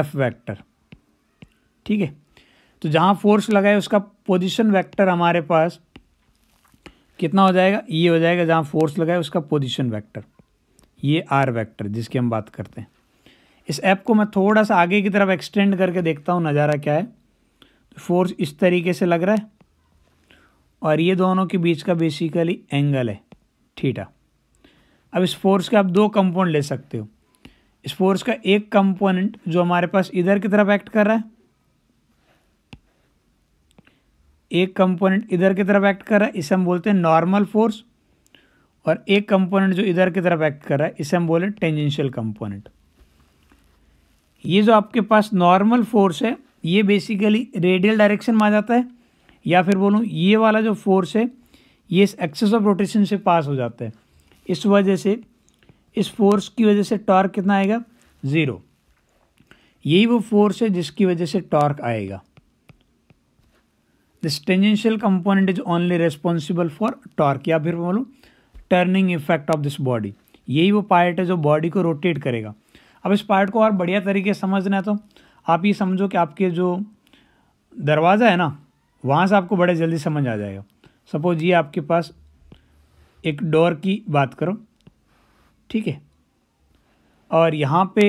एफ वेक्टर ठीक है तो जहाँ फोर्स लगाए उसका पोजीशन वेक्टर हमारे पास कितना हो जाएगा ये e हो जाएगा जहाँ फोर्स लगाए उसका पोजीशन वेक्टर ये आर वेक्टर जिसकी हम बात करते हैं इस ऐप को मैं थोड़ा सा आगे की तरफ एक्सटेंड करके देखता हूँ नज़ारा क्या है फोर्स तो इस तरीके से लग रहा है और ये दोनों के बीच का बेसिकली एंगल है ठीठा अब इस फोर्स के आप दो कंपोनेंट ले सकते हो इस फोर्स का एक कंपोनेंट जो हमारे पास इधर की तरफ एक्ट कर रहा है एक कंपोनेंट इधर की तरफ एक्ट कर रहा है इसे हम बोलते हैं नॉर्मल फोर्स और एक कंपोनेंट जो इधर की तरफ एक्ट कर रहा है इसे हम बोले टेंजेंशियल कंपोनेंट ये जो आपके पास नॉर्मल फोर्स है ये बेसिकली रेडियल डायरेक्शन में आ जाता है या फिर बोलूँ ये वाला जो फोर्स है ये इस एक्सेस ऑफ रोटेशन से पास हो जाता है इस वजह से इस फोर्स की वजह से टॉर्क कितना आएगा ज़ीरो यही वो फोर्स है जिसकी वजह से टॉर्क आएगा this tangential component is only responsible for torque या फिर बोलूँ turning effect of this body यही वो पार्ट है जो बॉडी को रोटेट करेगा अब इस पार्ट को और बढ़िया तरीके से समझना है तो आप ये समझो कि आपके जो दरवाज़ा है ना वहाँ से आपको बड़े जल्दी समझ आ जाएगा सपोज ये आपके पास एक डोर की बात करो ठीक है और यहाँ पे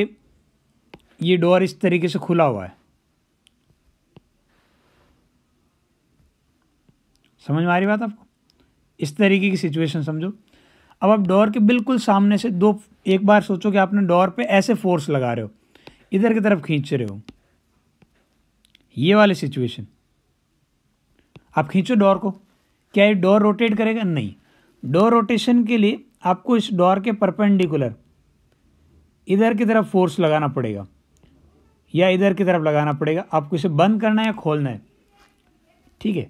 ये डोर इस तरीके से खुला हुआ है समझ में आ रही बात आपको इस तरीके की सिचुएशन समझो अब आप डोर के बिल्कुल सामने से दो एक बार सोचो कि आपने डोर पे ऐसे फोर्स लगा रहे हो इधर की तरफ खींच रहे हो ये वाली सिचुएशन आप खींचो डोर को क्या ये डोर रोटेट करेगा नहीं डोर रोटेशन के लिए आपको इस डोर के परपेंडिकुलर इधर की तरफ फोर्स लगाना पड़ेगा या इधर की तरफ लगाना पड़ेगा आपको इसे बंद करना है या खोलना है ठीक है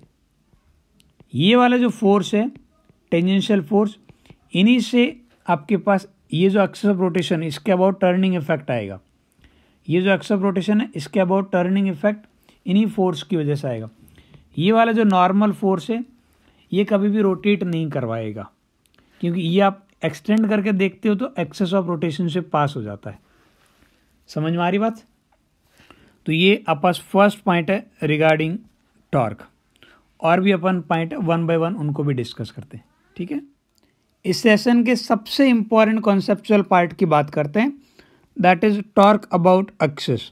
ये वाला जो फोर्स है टेंजेंशियल फोर्स इन्हीं से आपके पास ये जो एक्सेस ऑफ रोटेशन इसके अबाउट टर्निंग इफेक्ट आएगा ये जो एक्सेस ऑफ रोटेशन है इसके अबाउट टर्निंग इफेक्ट इन्हीं फोर्स की वजह से आएगा ये वाला जो नॉर्मल फोर्स है ये कभी भी रोटेट नहीं करवाएगा क्योंकि ये आप एक्सटेंड करके देखते हो तो एक्सेस ऑफ रोटेशन से पास हो जाता है समझ में आ रही बात तो ये अपस फर्स्ट पॉइंट है रिगार्डिंग टॉर्क और भी अपन पॉइंट वन बाय वन उनको भी डिस्कस करते हैं ठीक है इस सेशन के सबसे इंपॉर्टेंट कॉन्सेप्चुअल पार्ट की बात करते हैं that is torque about axis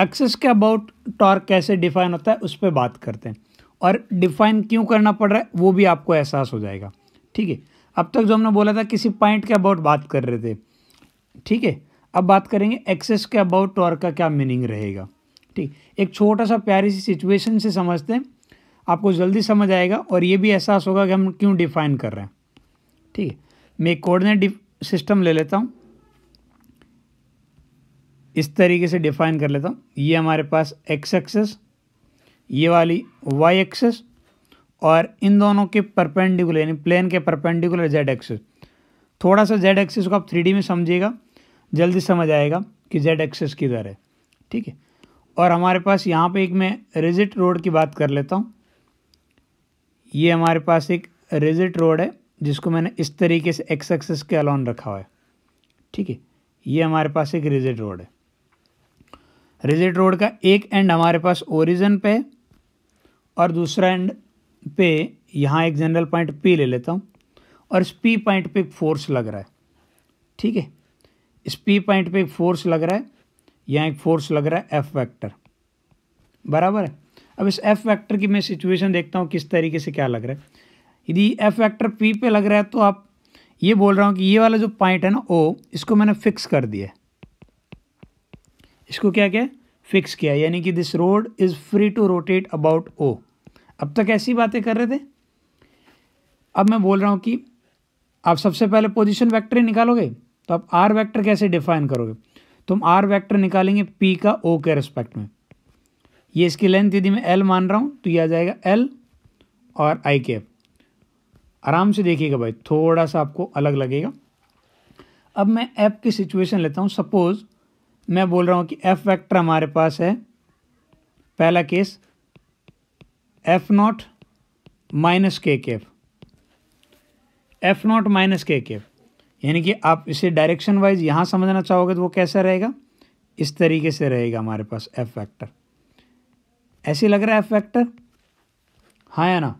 axis के अबाउट टॉर्क कैसे डिफाइन होता है उस पर बात करते हैं और डिफाइन क्यों करना पड़ रहा है वो भी आपको एहसास हो जाएगा ठीक है अब तक जो हमने बोला था किसी पॉइंट के अबाउट बात कर रहे थे ठीक है अब बात करेंगे एक्सेस के अबाउट टॉर्क का क्या मीनिंग रहेगा ठीक एक छोटा सा प्यारी सी सिचुएशन से समझते हैं आपको जल्दी समझ आएगा और ये भी एहसास होगा कि हम क्यों डिफाइन कर रहे हैं ठीक है मैं कोऑर्डिनेट सिस्टम ले लेता हूँ इस तरीके से डिफाइन कर लेता हूँ ये हमारे पास एक्स एक्सेस ये वाली वाई एक्सेस और इन दोनों के परपेंडिकुलर यानी प्लेन के परपेंडिकुलर जेड एक्सेस थोड़ा सा जेड एक्सेस को आप थ्री में समझिएगा जल्दी समझ आएगा कि जेड एक्सेस किधर है ठीक है और हमारे पास यहाँ पे एक मैं रिजिट रोड की बात कर लेता हूँ ये हमारे पास एक रिजिट रोड है जिसको मैंने इस तरीके से एक्स एक्सेस के अलॉन रखा हुआ है ठीक है ये हमारे पास एक रिजिट रोड है रिजिट रोड का एक एंड हमारे पास ओरिजन पे और दूसरा एंड पे यहाँ एक जनरल पॉइंट पी ले लेता हूँ और इस पी पॉइंट पे एक फोर्स लग रहा है ठीक है इस पी पॉइंट पे एक फोर्स लग रहा है यहाँ एक फोर्स लग रहा है एफ वैक्टर बराबर है अब इस एफ वैक्टर की मैं सिचुएशन देखता हूँ किस तरीके से क्या लग रहा है यदि एफ वैक्टर पी पे लग रहा है तो आप ये बोल रहा हूँ कि ये वाला जो पॉइंट है ना ओ इसको मैंने फिक्स कर दिया है इसको क्या क्या फिक्स किया यानी कि this rod is free to rotate about O अब तक ऐसी बातें कर रहे थे अब मैं बोल रहा हूँ कि आप सबसे पहले पोजिशन वैक्टर ही निकालोगे तो आप आर वैक्टर कैसे डिफाइन करोगे तुम आर वैक्टर निकालेंगे पी का ओ के रेस्पेक्ट में ये इसकी लेंथ यदि मैं एल मान रहा हूँ तो ये आ जाएगा एल और आई के आराम से देखिएगा भाई थोड़ा सा आपको अलग लगेगा अब मैं एप की सिचुएशन लेता हूँ सपोज़ मैं बोल रहा हूँ कि एफ वैक्टर हमारे पास है पहला केस एफ नॉट माइनस के K F F not minus के के एफ यानी कि आप इसे डायरेक्शन वाइज यहाँ समझना चाहोगे तो वो कैसा रहेगा इस तरीके से रहेगा हमारे पास एफ वैक्टर ऐसे लग रहा है एफ वैक्टर हाँ या ना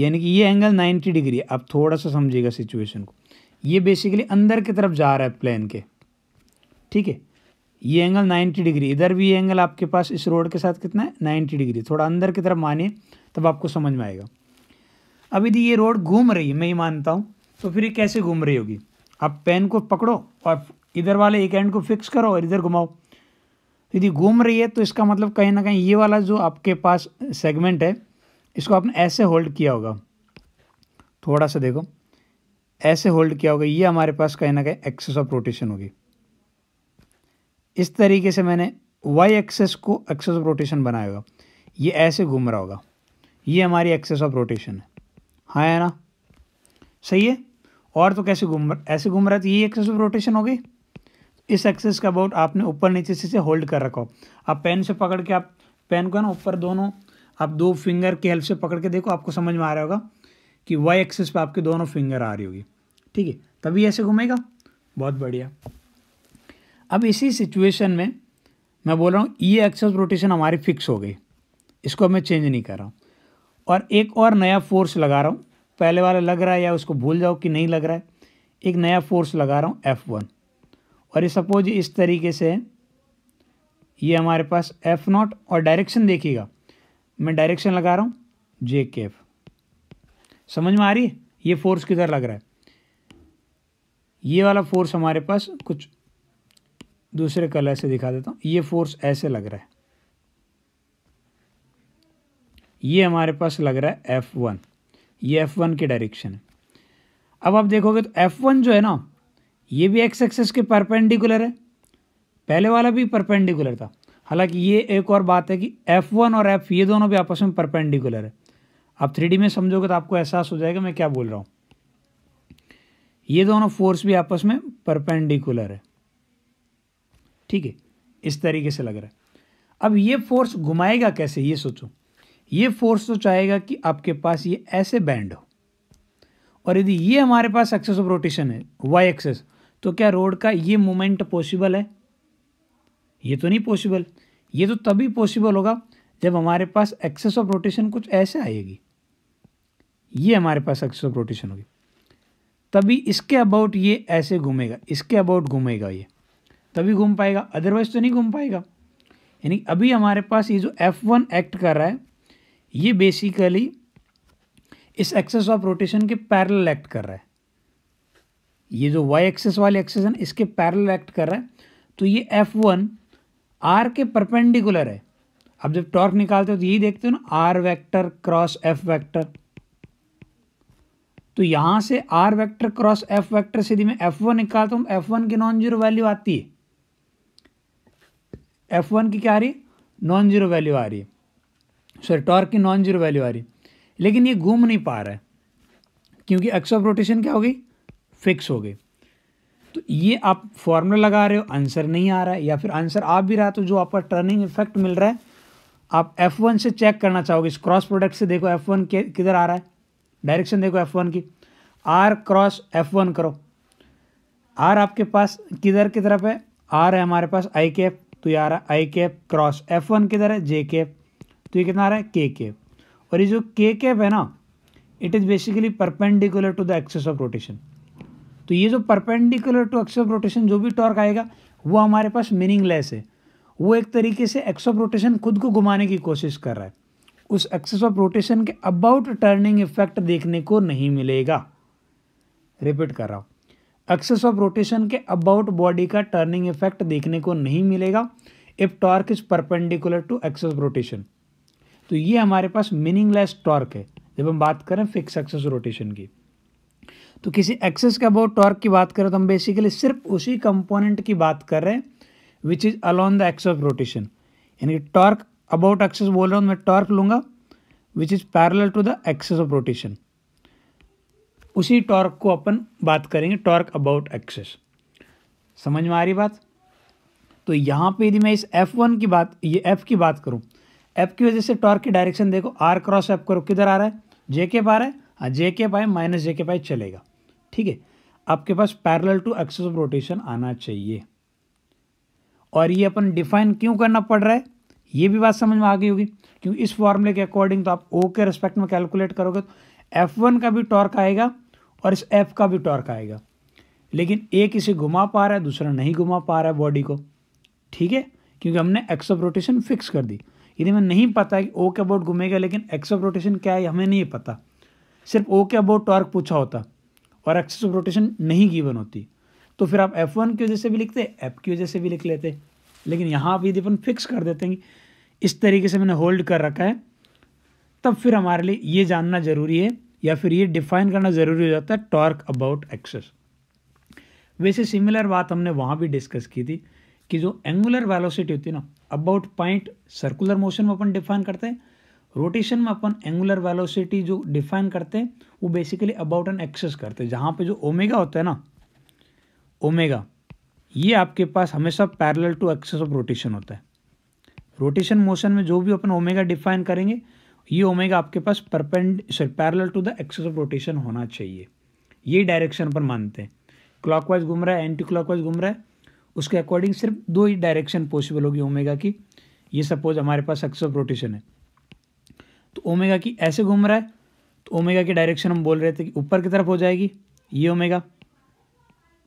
यानी कि ये एंगल 90 डिग्री है आप थोड़ा सा समझिएगा सिचुएशन को ये बेसिकली अंदर की तरफ जा रहा है प्लेन के ठीक है ये एंगल 90 डिग्री इधर भी एंगल आपके पास इस रोड के साथ कितना है 90 डिग्री थोड़ा अंदर की तरफ मानिए तब आपको समझ में आएगा अब यदि ये रोड घूम रही है मैं ये मानता हूँ तो फिर ये कैसे घूम रही होगी आप पेन को पकड़ो और इधर वाले एक एंड को फिक्स करो और इधर घुमाओ यदि घूम रही है तो इसका मतलब कहीं ना कहीं ये वाला जो आपके पास सेगमेंट है इसको आपने ऐसे होल्ड किया होगा थोड़ा सा देखो ऐसे होल्ड किया होगा ये हमारे पास कहीं ना कहीं एक्सेस ऑफ रोटेशन होगी इस तरीके से मैंने वाई एक्सेस को एक्सेस ऑफ रोटेशन बनाया होगा ये ऐसे घूम रहा होगा ये हमारी एक्सेस ऑफ रोटेशन है हाँ है ना सही है और तो कैसे घूम ऐसे घूम रहा है तो ये एक्सेस ऑफ रोटेशन हो गई इस एक्सेस का अबाउट आपने ऊपर नीचे से होल्ड कर रखा हो आप पेन से पकड़ के आप पेन को है ना ऊपर दोनों आप दो फिंगर के हेल्प से पकड़ के देखो आपको समझ में आ रहा होगा कि वाई एक्सेस पर आपके दोनों फिंगर आ रही होगी ठीक है तभी ऐसे घूमेगा बहुत बढ़िया अब इसी सिचुएशन में मैं बोल रहा हूँ ये एक्सेस रोटेशन हमारी फिक्स हो गई इसको मैं चेंज नहीं कर रहा हूँ और एक और नया फोर्स लगा रहा हूँ पहले वाला लग रहा है या उसको भूल जाओ कि नहीं लग रहा है एक नया फोर्स लगा रहा हूँ एफ़ वन और ये सपोज इस तरीके से है ये हमारे पास एफ़ नॉट और डायरेक्शन देखिएगा मैं डायरेक्शन लगा रहा हूँ जे के एफ समझ में आ रही है ये फोर्स किधर लग रहा है ये वाला फोर्स हमारे पास कुछ दूसरे कलर से दिखा देता हूँ ये फोर्स ऐसे लग रहा है ये हमारे पास लग रहा है एफ़ वन ये एफ़ वन की डायरेक्शन है अब आप देखोगे तो एफ़ वन जो है ना ये भी एक्स एक्सेस के परपेंडिकुलर है पहले वाला भी परपेंडिकुलर था हालांकि ये एक और बात है कि एफ़ वन और एफ़ ये दोनों भी आपस में परपेंडिकुलर है आप थ्री में समझोगे तो आपको एहसास हो जाएगा मैं क्या बोल रहा हूँ ये दोनों फोर्स भी आपस में परपेंडिकुलर है ठीक है इस तरीके से लग रहा है अब ये फोर्स घुमाएगा कैसे ये सोचो ये फोर्स तो चाहेगा कि आपके पास ये ऐसे बैंड हो और यदि ये हमारे पास एक्सेस ऑफ रोटेशन है वाई एक्सेस तो क्या रोड का ये मोमेंट पॉसिबल है ये तो नहीं पॉसिबल ये तो तभी पॉसिबल होगा जब हमारे पास एक्सेस ऑफ रोटेशन कुछ ऐसे आएगी ये हमारे पास एक्सेस ऑफ रोटेशन होगी तभी इसके अबाउट ये ऐसे घूमेगा इसके अबाउट घूमेगा ये तभी घूम पाएगा अदरवाइज तो नहीं घूम पाएगा यानी अभी हमारे पास ये जो एफ वन एक्ट कर रहा है ये बेसिकली इस एक्सेस ऑफ रोटेशन के पैरल एक्ट कर रहा है ये जो वाई एक्सेस वाली एक्सेस है इसके पैरल एक्ट कर रहा है तो ये एफ वन आर के परपेंडिकुलर है अब जब टॉर्क निकालते हो तो यही देखते हो ना R vector cross F vector तो यहां से R vector cross F vector से यदि मैं एफ वन निकालता हूँ एफ वन की नॉन जीरो वैल्यू आती है एफ वन की क्या आ रही नॉन जीरो वैल्यू आ रही है सॉरी टॉर्क की नॉन जीरो वैल्यू आ रही लेकिन ये घूम नहीं पा रहा है क्योंकि एक्स ऑफ रोटेशन क्या हो गई फिक्स हो गई तो ये आप फॉर्मूला लगा रहे हो आंसर नहीं आ रहा है या फिर आंसर आ भी रहा तो जो आपका टर्निंग इफेक्ट मिल रहा है आप एफ वन से चेक करना चाहोगे इस क्रॉस प्रोडक्ट से देखो एफ वन किधर आ रहा है डायरेक्शन देखो एफ वन की आर क्रॉस एफ वन करो आर आपके पास किधर की तरफ है आर है हमारे पास आई के एफ तो ये आ रहा है I cap cross F one किधर है जे कैप तो ये कितना आ रहा है के कैप और ये जो के कैप है ना it is basically perpendicular to the axis of rotation तो ये जो perpendicular to axis of rotation जो भी टॉर्क आएगा वो हमारे पास मीनिंगलेस है वो एक तरीके से एक्स ऑफ रोटेशन खुद को घुमाने की कोशिश कर रहा है उस एक्सेस ऑफ रोटेशन के अबाउट टर्निंग इफेक्ट देखने को नहीं मिलेगा रिपीट कर रहा हूँ एक्सेस ऑफ रोटेशन के अबाउट बॉडी का टर्निंग इफेक्ट देखने को नहीं मिलेगा if torque is perpendicular to axis rotation तो ये हमारे पास मीनिंगलेस टॉर्क है जब हम बात करें फिक्स एक्सेस रोटेशन की तो किसी एक्सेस के अबाउट टॉर्क की बात करें तो हम बेसिकली सिर्फ उसी कंपोनेंट की बात कर रहे हैं which is along the axis of rotation यानी टॉर्क अबाउट एक्सेस बोल रहा हूँ मैं टॉर्क लूंगा which is parallel to the axis of rotation उसी टॉर्क को अपन बात करेंगे टॉर्क अबाउट एक्सेस समझ में आ रही बात तो यहाँ पे यदि मैं इस एफ वन की बात ये एफ की बात करूँ एफ की वजह से टॉर्क की डायरेक्शन देखो आर क्रॉस एफ करो किधर आ रहा है जे के पा रहा है हाँ जे के पाए माइनस जे के पाए चलेगा ठीक है आपके पास parallel to axis of rotation आना चाहिए और ये अपन डिफाइन क्यों करना पड़ रहा है ये भी बात समझ में आ गई होगी क्योंकि इस फॉर्मूले के अकॉर्डिंग तो आप ओ के रेस्पेक्ट में कैलकुलेट करोगे तो एफ वन का भी टॉर्क आएगा और इस एफ का भी टॉर्क आएगा लेकिन एक इसे घुमा पा रहा है दूसरा नहीं घुमा पा रहा है बॉडी को ठीक है क्योंकि हमने एक्स ऑफ रोटेशन फिक्स कर दी यदि हमें नहीं पता कि ओ के अबाउट घूमेगा लेकिन एक्स ऑफ रोटेशन क्या है हमें नहीं पता सिर्फ ओ के अबाउट टॉर्क पूछा होता और एक्स ऑफ रोटेशन नहीं गिवन होती तो फिर आप एफ वन की वजह से भी लिखते एफ की वजह से भी लिख लेते लेकिन यहाँ भी यदि अपन फिक्स कर देते हैं इस तरीके से मैंने होल्ड कर रखा है तब फिर हमारे लिए ये जानना ज़रूरी है या फिर ये डिफाइन करना ज़रूरी हो जाता है टॉर्क अबाउट एक्सेस वैसे सिमिलर बात हमने वहाँ भी डिस्कस की थी कि जो एंगुलर वेलोसिटी होती है ना अबाउट पॉइंट सर्कुलर मोशन में अपन डिफाइन करते हैं रोटेशन में अपन एंगुलर वेलोसिटी जो डिफाइन करते हैं वो बेसिकली अबाउट एन एक्सेस करते हैं जहाँ पे जो ओमेगा होता है ना ओमेगा ये आपके पास हमेशा parallel to axis of rotation होता है रोटेशन मोशन में जो भी अपन ओमेगा डिफाइन करेंगे ये ओमेगा आपके पास perpendicular sorry parallel to the axis of rotation होना चाहिए ये डायरेक्शन पर मानते हैं क्लॉकवाइज घूम रहा है एंटी क्लॉकवाइज घूम रहा है उसके अकॉर्डिंग सिर्फ दो ही डायरेक्शन पॉसिबल होगी ओमेगा की ये सपोज हमारे पास एक्सेस ऑफ रोटेशन है तो ओमेगा की ऐसे घूम रहा है तो ओमेगा की डायरेक्शन हम बोल रहे थे कि ऊपर की तरफ हो जाएगी ये ओमेगा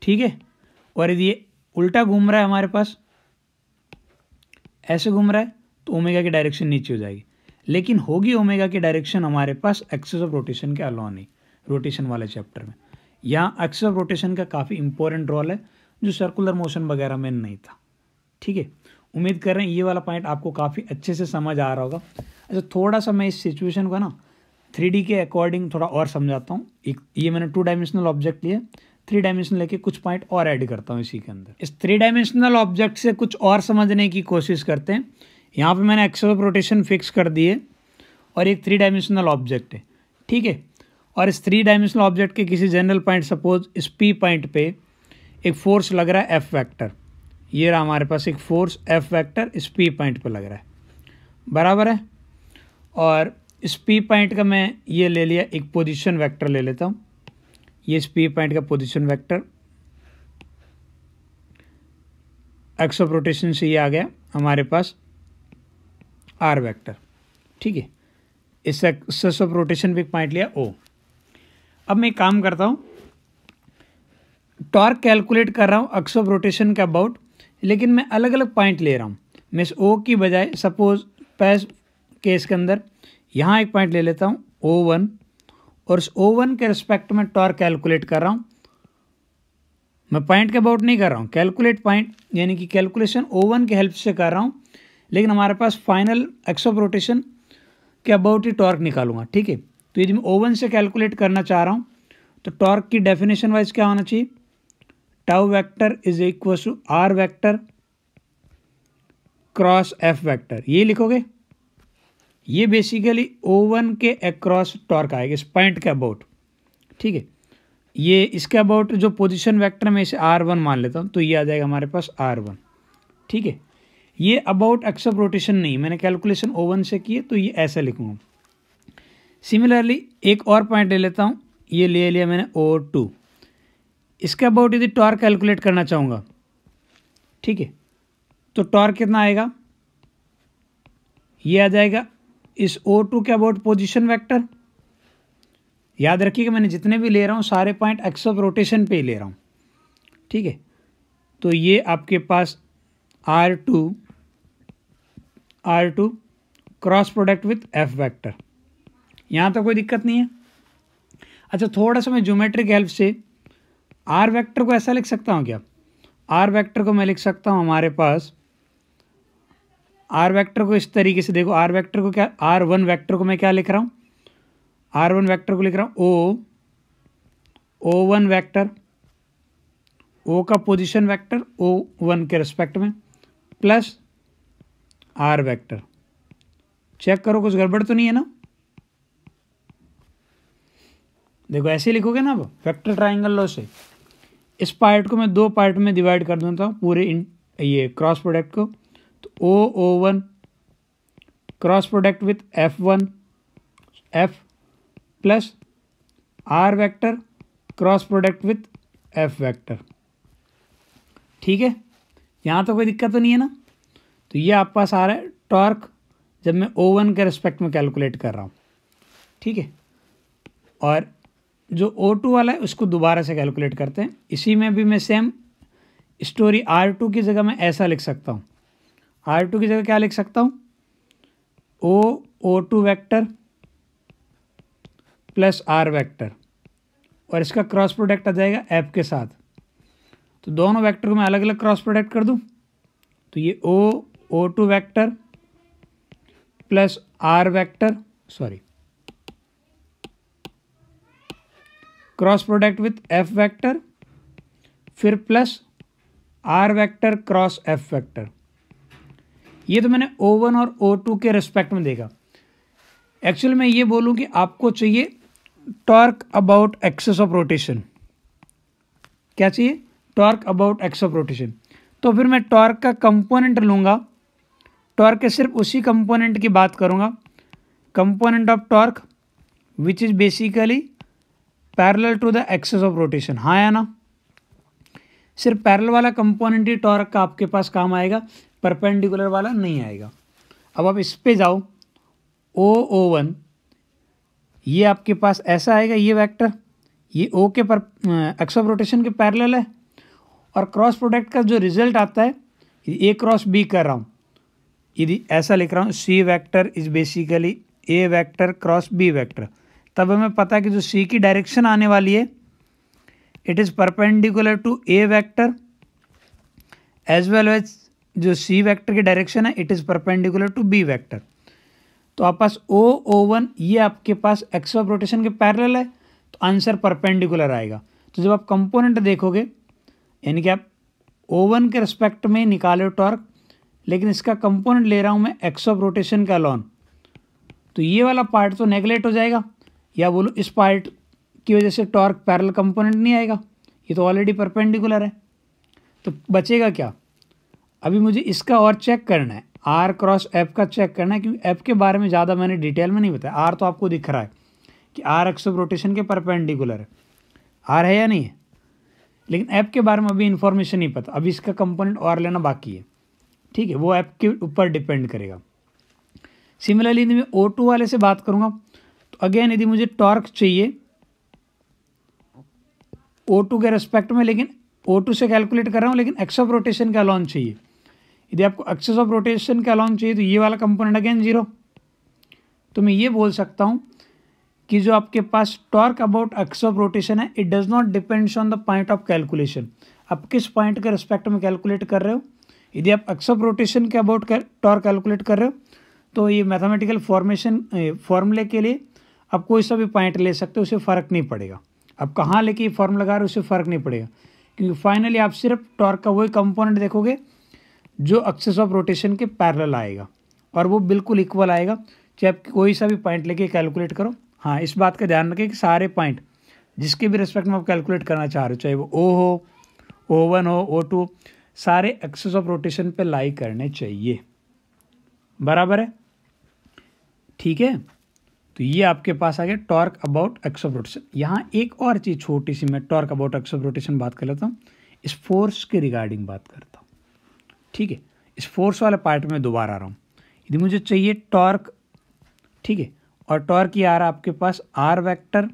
ठीक है और यदि ये उल्टा घूम रहा है हमारे पास ऐसे घूम रहा है तो ओमेगा की डायरेक्शन नीचे हो जाएगी लेकिन होगी ओमेगा की डायरेक्शन हमारे पास एक्सेस ऑफ रोटेशन के अलावा नहीं रोटेशन वाले चैप्टर में यहाँ एक्सेस ऑफ रोटेशन का काफ़ी इंपॉर्टेंट रोल है जो सर्कुलर मोशन वगैरह में नहीं था ठीक है उम्मीद कर रहे हैं ये वाला पॉइंट आपको काफ़ी अच्छे से समझ आ रहा होगा अच्छा थोड़ा सा मैं इस सिचुएशन को ना थ्री के अकॉर्डिंग थोड़ा और समझाता हूँ एक ये मैंने टू डायमेंशनल ऑब्जेक्ट लिए थ्री डायमेंशन लेके कुछ पॉइंट और ऐड करता हूँ इसी के अंदर इस थ्री डायमेंशनल ऑब्जेक्ट से कुछ और समझने की कोशिश करते हैं यहाँ पे मैंने एक्सल ऑफ रोटेशन फिक्स कर दिए और एक थ्री डायमेंशनल ऑब्जेक्ट है ठीक है और इस थ्री डायमेंशनल ऑब्जेक्ट के किसी जनरल पॉइंट सपोज इस पी पॉइंट पे एक फोर्स लग रहा है एफ वैक्टर ये रहा हमारे पास एक फोर्स एफ वैक्टर इस पी पॉइंट पर लग रहा है बराबर है और इस पी पॉइंट का मैं ये ले लिया एक पोजिशन वैक्टर ले लेता हूँ ये इस पी पॉइंट का पोजिशन वैक्टर एक्स रोटेशन से ये आ गया हमारे पास आर वेक्टर ठीक है इस एक्सेस ऑफ रोटेशन भी पॉइंट लिया ओ अब मैं काम करता हूँ टॉर्क कैलकुलेट कर रहा हूँ अक्स ऑफ रोटेशन के अबाउट लेकिन मैं अलग अलग पॉइंट ले रहा हूँ मैं इस ओ की बजाय सपोज पैस केस के अंदर यहाँ एक पॉइंट ले लेता हूँ ओ वन और उस ओ वन के रिस्पेक्ट में टॉर्क कैलकुलेट कर रहा हूँ मैं पॉइंट के अबाउट नहीं कर रहा हूँ कैलकुलेट पॉइंट यानी कि कैलकुलेशन ओ वन के हेल्प से कर रहा हूँ लेकिन हमारे पास फाइनल एक्स ऑफ रोटेशन के अबाउट ही टॉर्क निकालूंगा ठीक है तो यदि मैं ओवन से कैलकुलेट करना चाह रहा हूँ तो टॉर्क की डेफिनेशन वाइज क्या होना चाहिए tau vector is equal to R vector cross F vector ये लिखोगे ये बेसिकली ओवन के अक्रॉस टॉर्क आएगा इस पॉइंट के अबाउट ठीक है ये इसके अबाउट जो पोजीशन वेक्टर में इसे आर वन मान लेता हूँ तो ये आ जाएगा हमारे पास आर वन ठीक है ये अबाउट ऑफ रोटेशन नहीं मैंने कैलकुलेशन ओवन से किए तो ये ऐसे लिखूँगा सिमिलरली एक और पॉइंट ले लेता हूँ ये ले लिया मैंने ओ टू इसके अबाउट यदि टॉर्क कैलकुलेट करना चाहूँगा ठीक है तो टॉर्क कितना आएगा ये आ जाएगा इस ओ टू के अबाउट पोजिशन वैक्टर याद रखिएगा मैंने जितने भी ले रहा हूँ सारे पॉइंट एक्सअप रोटेशन पे ही ले रहा हूँ ठीक है तो ये आपके पास R two R two cross product with F vector यहाँ तो कोई दिक्कत नहीं है अच्छा थोड़ा सा मैं ज्योमेट्रिक हेल्प से आर वैक्टर को ऐसा लिख सकता हूँ क्या आर वैक्टर को मैं लिख सकता हूँ हमारे पास आर वैक्टर को इस तरीके से देखो आर वैक्टर को क्या आर वन वैक्टर को मैं क्या लिख रहा हूँ आर वन वैक्टर को लिख रहा हूँ O O one vector O का पोजिशन वैक्टर ओ वन के रिस्पेक्ट में प्लस आर वेक्टर चेक करो कुछ गड़बड़ तो नहीं है ना देखो ऐसे लिखोगे ना अब वेक्टर ट्राइंगल लो से इस पार्ट को मैं दो पार्ट में डिवाइड कर देता तो हूँ पूरे इन ये क्रॉस प्रोडक्ट को तो O O one cross product with F one F plus R vector cross product with F vector ठीक है यहाँ तो कोई दिक्कत तो नहीं है ना तो ये आपके पास आ रहा है टॉर्क जब मैं ओ वन के रिस्पेक्ट में कैलकुलेट कर रहा हूँ ठीक है और जो ओ टू वाला है उसको दोबारा से कैलकुलेट करते हैं इसी में भी मैं सेम स्टोरी आर टू की जगह मैं ऐसा लिख सकता हूँ आर टू की जगह क्या लिख सकता हूँ O O two vector plus R vector और इसका क्रॉस प्रोडक्ट आ जाएगा ऐप के साथ तो दोनों वैक्टर को मैं अलग अलग क्रॉस प्रोडक्ट कर दूँ तो ये O O two vector plus R vector sorry cross product with F vector फिर plus R vector cross F vector ये तो मैंने ओ वन और ओ टू के रिस्पेक्ट में देखा एक्चुअल मैं ये बोलूँ कि आपको चाहिए torque about axis of rotation क्या चाहिए torque about axis of rotation तो फिर मैं टॉर्क का कंपोनेंट लूँगा टॉर्क के सिर्फ उसी कंपोनेंट की बात करूँगा component of torque which is basically parallel to the axis of rotation हाँ या ना सिर्फ पैरल वाला कंपोनेंट ही टॉर्क का आपके पास काम आएगा परपेंडिकुलर वाला नहीं आएगा अब आप इस पे जाओ ओ ओ वन ये आपके पास ऐसा आएगा ये वेक्टर ये ओ के पर एक्स ऑफ रोटेशन के पैरल है और क्रॉस प्रोडक्ट का जो रिजल्ट आता है ए क्रॉस बी कर रहा हूँ यदि ऐसा लिख रहा हूँ C vector is basically a vector cross B vector तब हमें पता है कि जो सी की डायरेक्शन आने वाली है it is perpendicular to A vector as well as जो सी वैक्टर की डायरेक्शन है it is perpendicular to B vector तो आप पास ओ ओ वन ये आपके पास एक्स ऑफ रोटेशन के पैरेलल है तो आंसर परपेंडिकुलर आएगा तो जब आप कंपोनेंट देखोगे यानी कि आप ओ वन के रिस्पेक्ट में निकाले टॉर्क लेकिन इसका कंपोनेंट ले रहा हूँ मैं एक्स ऑफ रोटेशन का लॉन तो ये वाला पार्ट तो नेगलेक्ट हो जाएगा या बोलो इस पार्ट की वजह से टॉर्क पैरल कंपोनेंट नहीं आएगा ये तो ऑलरेडी परपेंडिकुलर है तो बचेगा क्या अभी मुझे इसका और चेक करना है आर क्रॉस एफ का चेक करना है क्योंकि एफ के बारे में ज़्यादा मैंने डिटेल में नहीं बताया आर तो आपको दिख रहा है कि आर एक्स ऑफ रोटेशन के परपेंडिकुलर है आर है या नहीं है लेकिन ऐप के बारे में अभी इन्फॉर्मेशन नहीं पता अभी इसका कंपोनेंट और लेना बाकी है ठीक है वो ऐप के ऊपर डिपेंड करेगा सिमिलरली यदि मैं ओ टू वाले से बात करूँगा तो अगेन यदि मुझे टॉर्क चाहिए ओ टू के रेस्पेक्ट में लेकिन ओ टू से कैलकुलेट कर रहा हूँ लेकिन एक्स ऑफ रोटेशन का अलाउंस चाहिए यदि आपको एक्सेस ऑफ रोटेशन का अलाउंस चाहिए तो ये वाला कंपोनेंट अगेन जीरो तो मैं ये बोल सकता हूँ कि जो आपके पास torque about axis of rotation है it does not depends on the point of calculation आप किस पॉइंट के रिस्पेक्ट में कैलकुलेट कर रहे हो यदि आप एक्स ऑफ रोटेशन के अबाउट टॉर कैलकुलेट कर रहे हो तो ये मैथमेटिकल फॉर्मेशन फॉर्मूले के लिए आप कोई सा भी पॉइंट ले सकते हो उसे फ़र्क नहीं पड़ेगा आप कहाँ लेके ये फॉर्म लगा रहे हो उसे फ़र्क नहीं पड़ेगा क्योंकि फाइनली आप सिर्फ टॉर्क का वही कंपोनेंट देखोगे जो एक्सेस ऑफ रोटेशन के पैरल आएगा और वो बिल्कुल इक्वल आएगा चाहे आप कोई सा भी पॉइंट लेके कैलकुलेट करो हाँ इस बात का ध्यान रखें कि सारे पॉइंट जिसके भी रिस्पेक्ट में आप कैलकुलेट करना चाह रहे हो चाहे वो ओ हो ओ वन हो ओ टू सारे एक्सेस ऑफ रोटेशन पे लाई करने चाहिए बराबर है ठीक है तो ये आपके पास आ गया torque about axis of rotation यहाँ एक और चीज़ छोटी सी मैं torque about axis of rotation बात कर लेता हूँ इस फोर्स के रिगार्डिंग बात करता हूँ ठीक है इस फोर्स वाले पार्ट में दोबारा आ रहा हूँ यदि मुझे चाहिए टॉर्क ठीक है और टॉर्क ये आ रहा है आपके पास R vector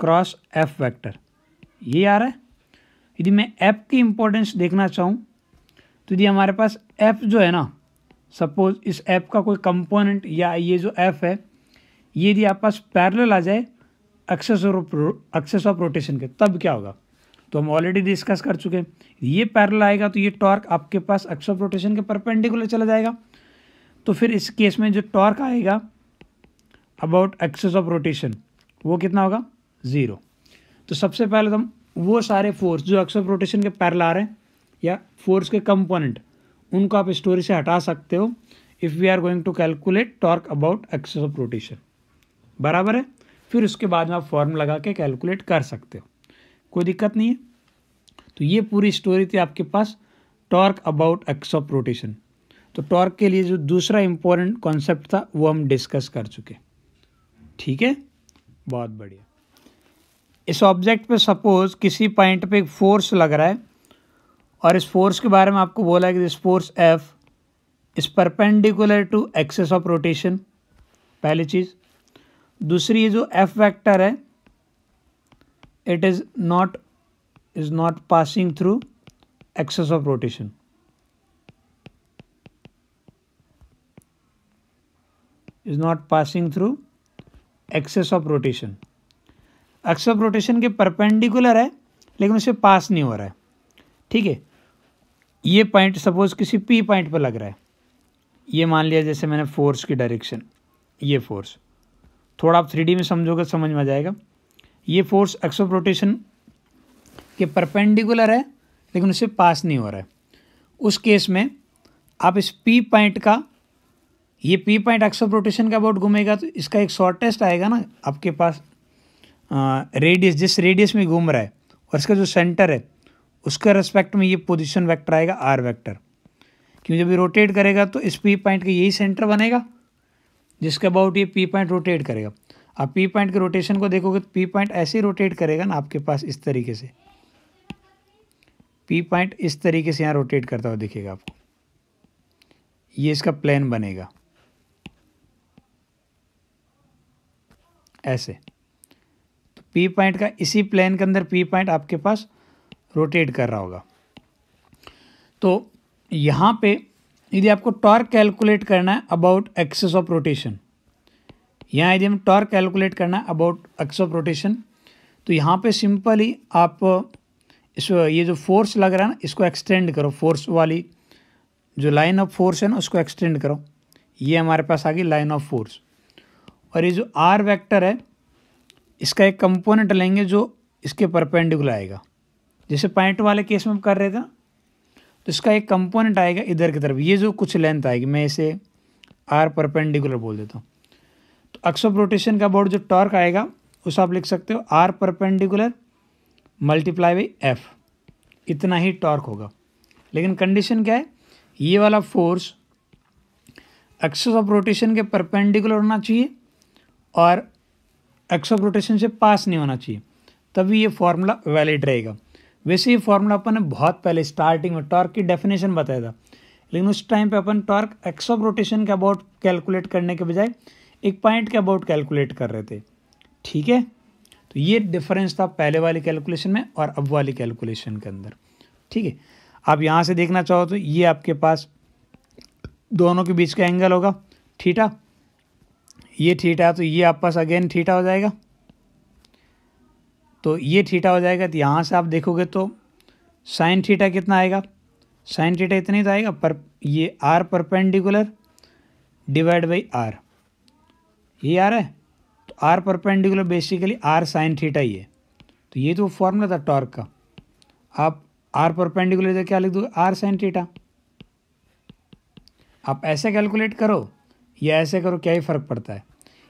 cross F vector ये आ रहा है यदि मैं ऐप की इम्पोर्टेंस देखना चाहूँ तो यदि हमारे पास ऐप जो है ना सपोज इस ऐप का कोई कंपोनेंट या ये जो ऐप है ये यदि आप पास पैरल आ जाए एक्सेस और एक्सेस ऑफ रोटेशन के तब क्या होगा तो हम ऑलरेडी डिस्कस कर चुके हैं ये पैरल आएगा तो ये टॉर्क आपके पास एक्स ऑफ रोटेशन के परपेंडिकुलर चला जाएगा तो फिर इस केस में जो टॉर्क आएगा अबाउट एक्सेस ऑफ रोटेशन वो कितना होगा ज़ीरो तो सबसे पहले तो हम वो सारे फोर्स जो अक्सर रोटेशन के पैरल आ रहे हैं या फोर्स के कंपोनेंट उनको आप स्टोरी से हटा सकते हो if we are going to calculate torque about axis of rotation बराबर है फिर उसके बाद में आप फॉर्म लगा के कैलकुलेट कर सकते हो कोई दिक्कत नहीं है तो ये पूरी स्टोरी थी आपके पास torque about axis of rotation तो टॉर्क के लिए जो दूसरा इम्पोर्टेंट कॉन्सेप्ट था वो हम डिस्कस कर चुके ठीक है बहुत बढ़िया इस ऑब्जेक्ट पे सपोज़ किसी पॉइंट पे एक फोर्स लग रहा है और इस फोर्स के बारे में आपको बोला है कि this force F is perpendicular to axis of rotation पहली चीज़ दूसरी ये जो एफ वेक्टर है it is not is not passing through axis of rotation is not passing through axis of rotation अक्ष ऑफ रोटेशन के परपेंडिकुलर है लेकिन उसे पास नहीं हो रहा है ठीक है ये पॉइंट सपोज किसी पी पॉइंट पर लग रहा है ये मान लिया जैसे मैंने फोर्स की डायरेक्शन ये फोर्स थोड़ा आप थ्री में समझोगे समझ में आ जाएगा ये फोर्स एक्स ऑफ रोटेशन के परपेंडिकुलर है लेकिन उसे पास नहीं हो रहा है उस केस में आप इस पी पॉइंट का ये P point axis of rotation का अबाउट घूमेगा तो इसका एक शॉर्टेस्ट आएगा ना आपके पास रेडियस जिस रेडियस में घूम रहा है और इसका जो सेंटर है उसके रेस्पेक्ट में ये पोजिशन वैक्टर आएगा आर वैक्टर क्योंकि जब ये रोटेट करेगा तो इस पी पॉइंट का यही सेंटर बनेगा जिसके अबाउट ये पी पॉइंट रोटेट करेगा आप पी पॉइंट के रोटेशन को देखोगे तो पी पॉइंट ऐसे ही रोटेट करेगा ना आपके पास इस तरीके से पी पॉइंट इस तरीके से यहाँ रोटेट करता हुआ दिखेगा आपको ये इसका प्लान बनेगा ऐसे पी पॉइंट का इसी प्लेन के अंदर पी पॉइंट आपके पास रोटेट कर रहा होगा तो यहाँ पे यदि आपको टॉर्क कैलकुलेट करना है अबाउट एक्सेस ऑफ रोटेशन यहाँ यदि हम टॉर्क कैलकुलेट करना है अबाउट एक्सेस ऑफ रोटेशन तो यहाँ पे सिंपली आप इस ये जो फोर्स लग रहा है ना इसको एक्सटेंड करो फोर्स वाली जो लाइन ऑफ फोर्स है ना उसको एक्सटेंड करो ये हमारे पास आ गई लाइन ऑफ फोर्स और ये जो आर वैक्टर है इसका एक कंपोनेंट लेंगे जो इसके परपेंडिकुलर आएगा जैसे पॉइंट वाले केस में हम कर रहे थे तो इसका एक कंपोनेंट आएगा इधर की तरफ ये जो कुछ लेंथ आएगी मैं इसे आर परपेंडिकुलर बोल देता हूँ तो अक्सर रोटेशन का बोर्ड जो टॉर्क आएगा उसे आप लिख सकते हो R perpendicular multiply by F इतना ही टॉर्क होगा लेकिन कंडीशन क्या है ये वाला फोर्स एक्सेस ऑफ रोटेशन के परपेंडिकुलर होना चाहिए और एक्स ऑफ रोटेशन से पास नहीं होना चाहिए तभी ये फार्मूला वैलिड रहेगा वैसे ये फार्मूला अपन ने बहुत पहले स्टार्टिंग में टॉर्क की डेफिनेशन बताया था लेकिन उस टाइम पे अपन टॉर्क एक्स ऑफ रोटेशन के अबाउट कैलकुलेट करने के बजाय एक पॉइंट के अबाउट कैलकुलेट कर रहे थे ठीक है तो ये डिफरेंस था पहले वाली कैलकुलेशन में और अब वाली कैलकुलेशन के अंदर ठीक है आप यहाँ से देखना चाहो तो ये आपके पास दोनों के बीच का एंगल होगा ठीठा ये थीटा तो ये आप पास अगेन थीटा हो जाएगा तो ये थीटा हो जाएगा तो यहाँ से आप देखोगे तो साइन थीटा कितना आएगा साइन थीटा इतना ही तो आएगा पर ये R perpendicular divide by R ये आ रहा है तो R perpendicular basically R sine theta ही है तो ये तो फॉर्मूला था टॉर्क का आप आर परपेंडिकुलर क्या लिख दोगे आर साइन थीटा आप ऐसे कैलकुलेट करो या ऐसे करो क्या ही फ़र्क पड़ता है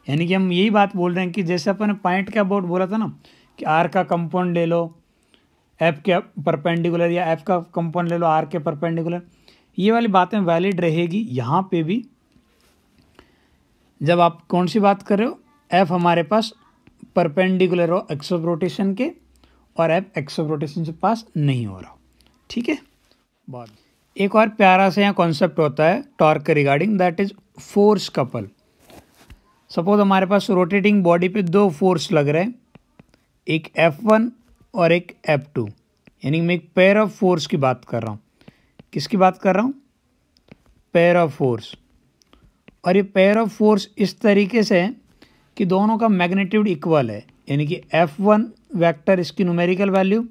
यानी कि हम यही बात बोल रहे हैं कि जैसे अपन पॉइंट का अबाउट बोला था ना कि आर का कंपाउंड ले लो एफ के परपेंडिकुलर या एफ का कंपाउंड ले लो आर के परपेंडिकुलर ये वाली बातें वैलिड रहेगी यहाँ पे भी जब आप कौन सी बात कर रहे हो एफ हमारे पास परपेंडिकुलर हो ऑफ रोटेशन के और एफ ऑफ रोटेशन से पास नहीं हो रहा ठीक है बहुत एक और प्यारा सा यहाँ कॉन्सेप्ट होता है टॉर्क के regarding that is force couple suppose हमारे पास रोटेटिंग बॉडी पे दो फोर्स लग रहे हैं एक एफ वन और एक एफ टू यानी मैं एक पेयर ऑफ फोर्स की बात कर रहा हूँ किसकी बात कर रहा हूँ पेयर ऑफ फोर्स और ये पेयर ऑफ फोर्स इस तरीके से है कि दोनों का मैग्नेट्यूड इक्वल है यानी कि एफ वन वैक्टर इसकी नूमेरिकल वैल्यू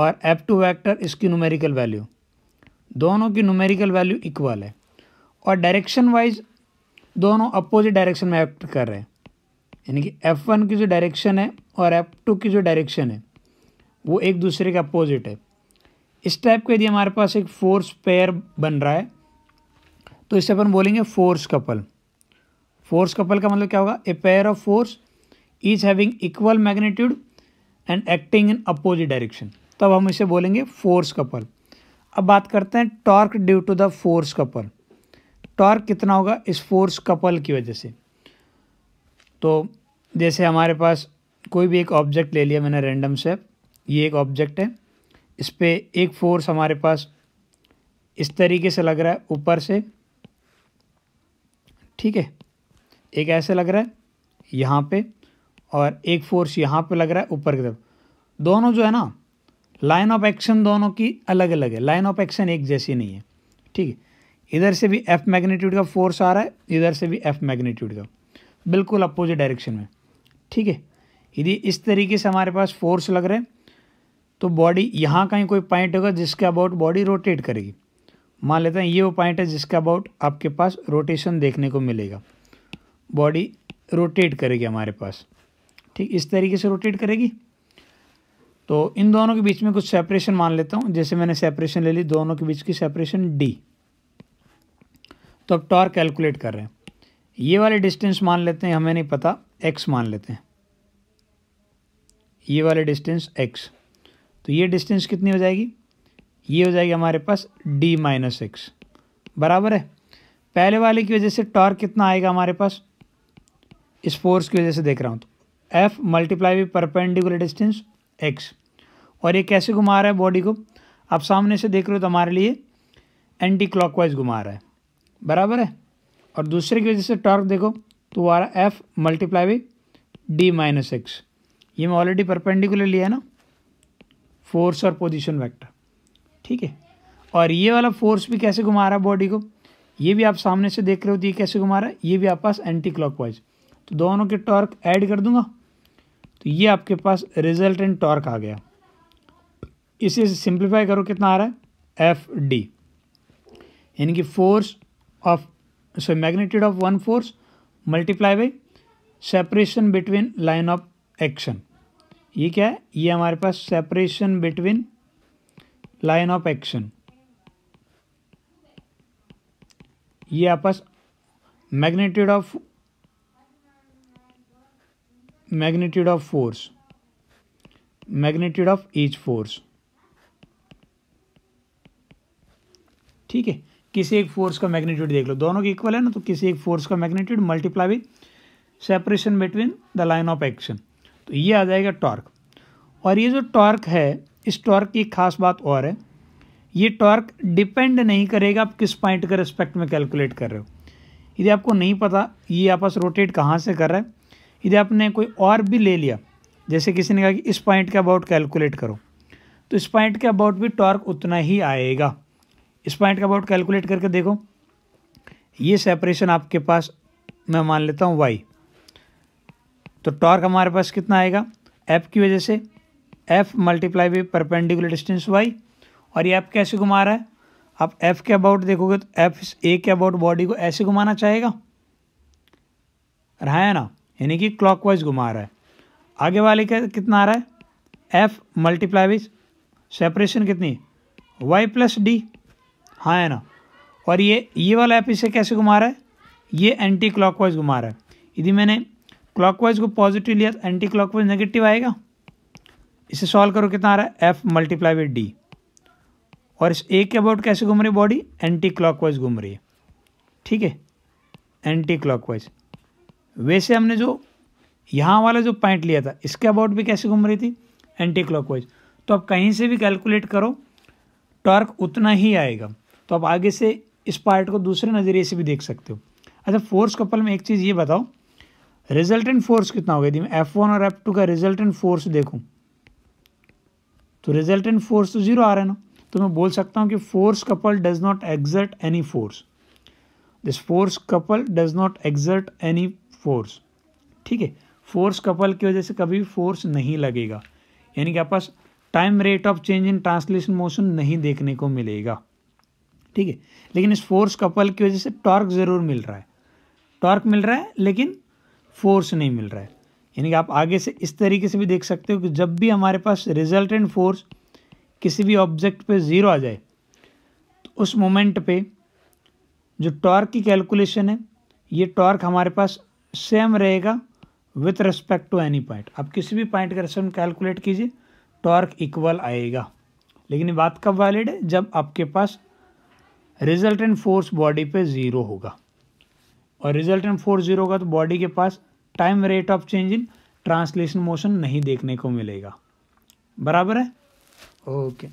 और एफ टू वैक्टर इसकी नुमेरिकल वैल्यू दोनों की नूमेरिकल वैल्यू इक्वल है और डायरेक्शन वाइज दोनों अपोजिट डायरेक्शन में एक्ट कर रहे हैं यानी कि एफ़ वन की जो डायरेक्शन है और एफ़ टू की जो डायरेक्शन है वो एक दूसरे के अपोजिट है इस टाइप का यदि हमारे पास एक फोर्स पेयर बन रहा है तो इसे अपन बोलेंगे फोर्स कपल फोर्स कपल का मतलब क्या होगा a pair of force is having equal magnitude and acting in opposite direction तब हम इसे बोलेंगे फोर्स कपल अब बात करते हैं torque due to the force couple torque कितना होगा इस फोर्स कपल की वजह से तो जैसे हमारे पास कोई भी एक ऑब्जेक्ट ले लिया मैंने रैंडम से ये एक ऑब्जेक्ट है इस पर एक फोर्स हमारे पास इस तरीके से लग रहा है ऊपर से ठीक है एक ऐसे लग रहा है यहाँ पे और एक फोर्स यहाँ पे लग रहा है ऊपर की तरफ दोनों जो है ना लाइन ऑफ एक्शन दोनों की अलग अलग है लाइन ऑफ एक्शन एक जैसी नहीं है ठीक है इधर से भी एफ मैग्नीट्यूड का फोर्स आ रहा है इधर से भी एफ मैग्नीट्यूड का बिल्कुल अपोजिट डायरेक्शन में ठीक है यदि इस तरीके से हमारे पास फोर्स लग रहा है तो बॉडी यहाँ कहीं कोई पॉइंट होगा जिसके अबाउट बॉडी रोटेट करेगी मान लेते हैं ये वो पॉइंट है जिसके अबाउट आपके पास रोटेशन देखने को मिलेगा बॉडी रोटेट करेगी हमारे पास ठीक इस तरीके से रोटेट करेगी तो इन दोनों के बीच में कुछ सेपरेशन मान लेता हूँ जैसे मैंने सेपरेशन ले ली दोनों के बीच की सेपरेशन डी तो अब टॉर्क कैलकुलेट कर रहे हैं ये वाले डिस्टेंस मान लेते हैं हमें नहीं पता एक्स मान लेते हैं ये वाले डिस्टेंस एक्स तो ये डिस्टेंस कितनी हो जाएगी ये हो जाएगी हमारे पास डी माइनस एक्स बराबर है पहले वाले की वजह से टॉर्क कितना आएगा हमारे पास इस फोर्स की वजह से देख रहा हूँ तो F multiply with perpendicular distance X और ये कैसे घुमा रहा है बॉडी को आप सामने से देख रहे हो तो हमारे लिए एंटी क्लॉकवाइज घुमा रहा है बराबर है और दूसरे की वजह से टॉर्क देखो तो वो आ रहा है F multiply by D minus X ये मैं ऑलरेडी परपेंडिकुलर लिया है ना फोर्स और पोजीशन वेक्टर ठीक है और ये वाला फोर्स भी कैसे घुमा रहा है बॉडी को ये भी आप सामने से देख रहे हो तो ये कैसे घुमा रहा है ये भी आप पास एंटी क्लॉक तो दोनों के टॉर्क ऐड कर दूंगा तो ये आपके पास रिजल्ट इन टॉर्क आ गया इसे सिंप्लीफाई करो कितना आ रहा है एफ डी यानी कि force of so magnitude of one force multiply by separation between line of action ये क्या है ये हमारे पास separation between line of action ये आपस magnitude of magnitude of force magnitude of each force ठीक है किसी एक फोर्स का मैग्नीट्यूड देख लो दोनों के इक्वल है ना तो किसी एक फोर्स का magnitude multiply with separation between the line of action तो ये आ जाएगा टॉर्क और ये जो टॉर्क है इस टॉर्क की खास बात और है ये टॉर्क डिपेंड नहीं करेगा आप किस पॉइंट के रिस्पेक्ट में कैलकुलेट कर रहे हो यदि आपको नहीं पता ये आपस रोटेट कहाँ से कर रहा है यदि आपने कोई और भी ले लिया जैसे किसी ने कहा कि इस पॉइंट के अबाउट कैलकुलेट करो तो इस पॉइंट के अबाउट भी टॉर्क उतना ही आएगा इस पॉइंट के अबाउट कैलकुलेट करके देखो ये सेपरेशन आपके पास मैं मान लेता हूँ वाई तो टॉर्क हमारे पास कितना आएगा एफ की वजह से F multiply by perpendicular distance Y और ये एफ कैसे घुमा रहा है आप एफ के अबाउट देखोगे तो एफ ए के अबाउट बॉडी को ऐसे घुमाना चाहेगा रहा है ना यानी कि क्लॉकवाइज घुमा रहा है आगे वाले का कितना आ रहा है एफ मल्टीप्लाई विज सेपरेशन कितनी वाई प्लस डी हाँ है ना और ये ये वाला एफ इसे कैसे घुमा रहा है ये एंटी क्लॉकवाइज घुमा रहा है यदि मैंने क्लॉकवाइज को पॉजिटिव लिया तो एंटी क्लॉकवाइज नेगेटिव आएगा इसे सॉल्व करो कितना आ रहा है एफ मल्टीप्लाई विथ डी और इस ए के अबाउट कैसे घूम रही बॉडी एंटी क्लॉकवाइज घूम रही है ठीक है एंटी क्लॉकवाइज वैसे हमने जो यहाँ वाला जो पॉइंट लिया था इसके अबाउट भी कैसे घूम रही थी एंटी क्लॉकवाइज तो आप कहीं से भी कैलकुलेट करो टॉर्क उतना ही आएगा तो आप आगे से इस पार्ट को दूसरे नज़रिए से भी देख सकते हो अच्छा फोर्स कपल में एक चीज़ ये बताओ रिजल्टेंट फोर्स कितना होगा यदि मैं एफ वन और एफ टू का रिजल्टेंट फोर्स देखूं तो रिजल्टेंट फोर्स तो जीरो आ रहा है ना तो मैं बोल सकता हूं कि force couple does not exert any force this force couple does not exert any force ठीक है फोर्स कपल की वजह से कभी भी फोर्स नहीं लगेगा यानी कि आप पास time rate of change in translation motion नहीं देखने को मिलेगा ठीक है लेकिन इस फोर्स कपल की वजह से टॉर्क ज़रूर मिल रहा है टॉर्क मिल रहा है लेकिन फोर्स नहीं मिल रहा है यानी कि आप आगे से इस तरीके से भी देख सकते हो कि जब भी हमारे पास रिजल्टेंट फोर्स किसी भी ऑब्जेक्ट पे ज़ीरो आ जाए तो उस मोमेंट पे जो टॉर्क की कैलकुलेशन है ये टॉर्क हमारे पास सेम रहेगा with respect to any point आप किसी भी पॉइंट का रेस्टोरेंट कैलकुलेट कीजिए टॉर्क इक्वल आएगा लेकिन ये बात कब वैलिड है जब आपके पास रिजल्टेंट फोर्स बॉडी पे ज़ीरो होगा और रिजल्टेंट फोर्स ज़ीरो होगा तो बॉडी के पास time rate of change in translation motion नहीं देखने को मिलेगा बराबर है ओके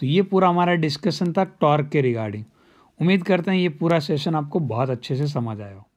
तो ये पूरा हमारा डिस्कशन था टॉर्क के रिगार्डिंग उम्मीद करते हैं ये पूरा सेशन आपको बहुत अच्छे से समझ आया हो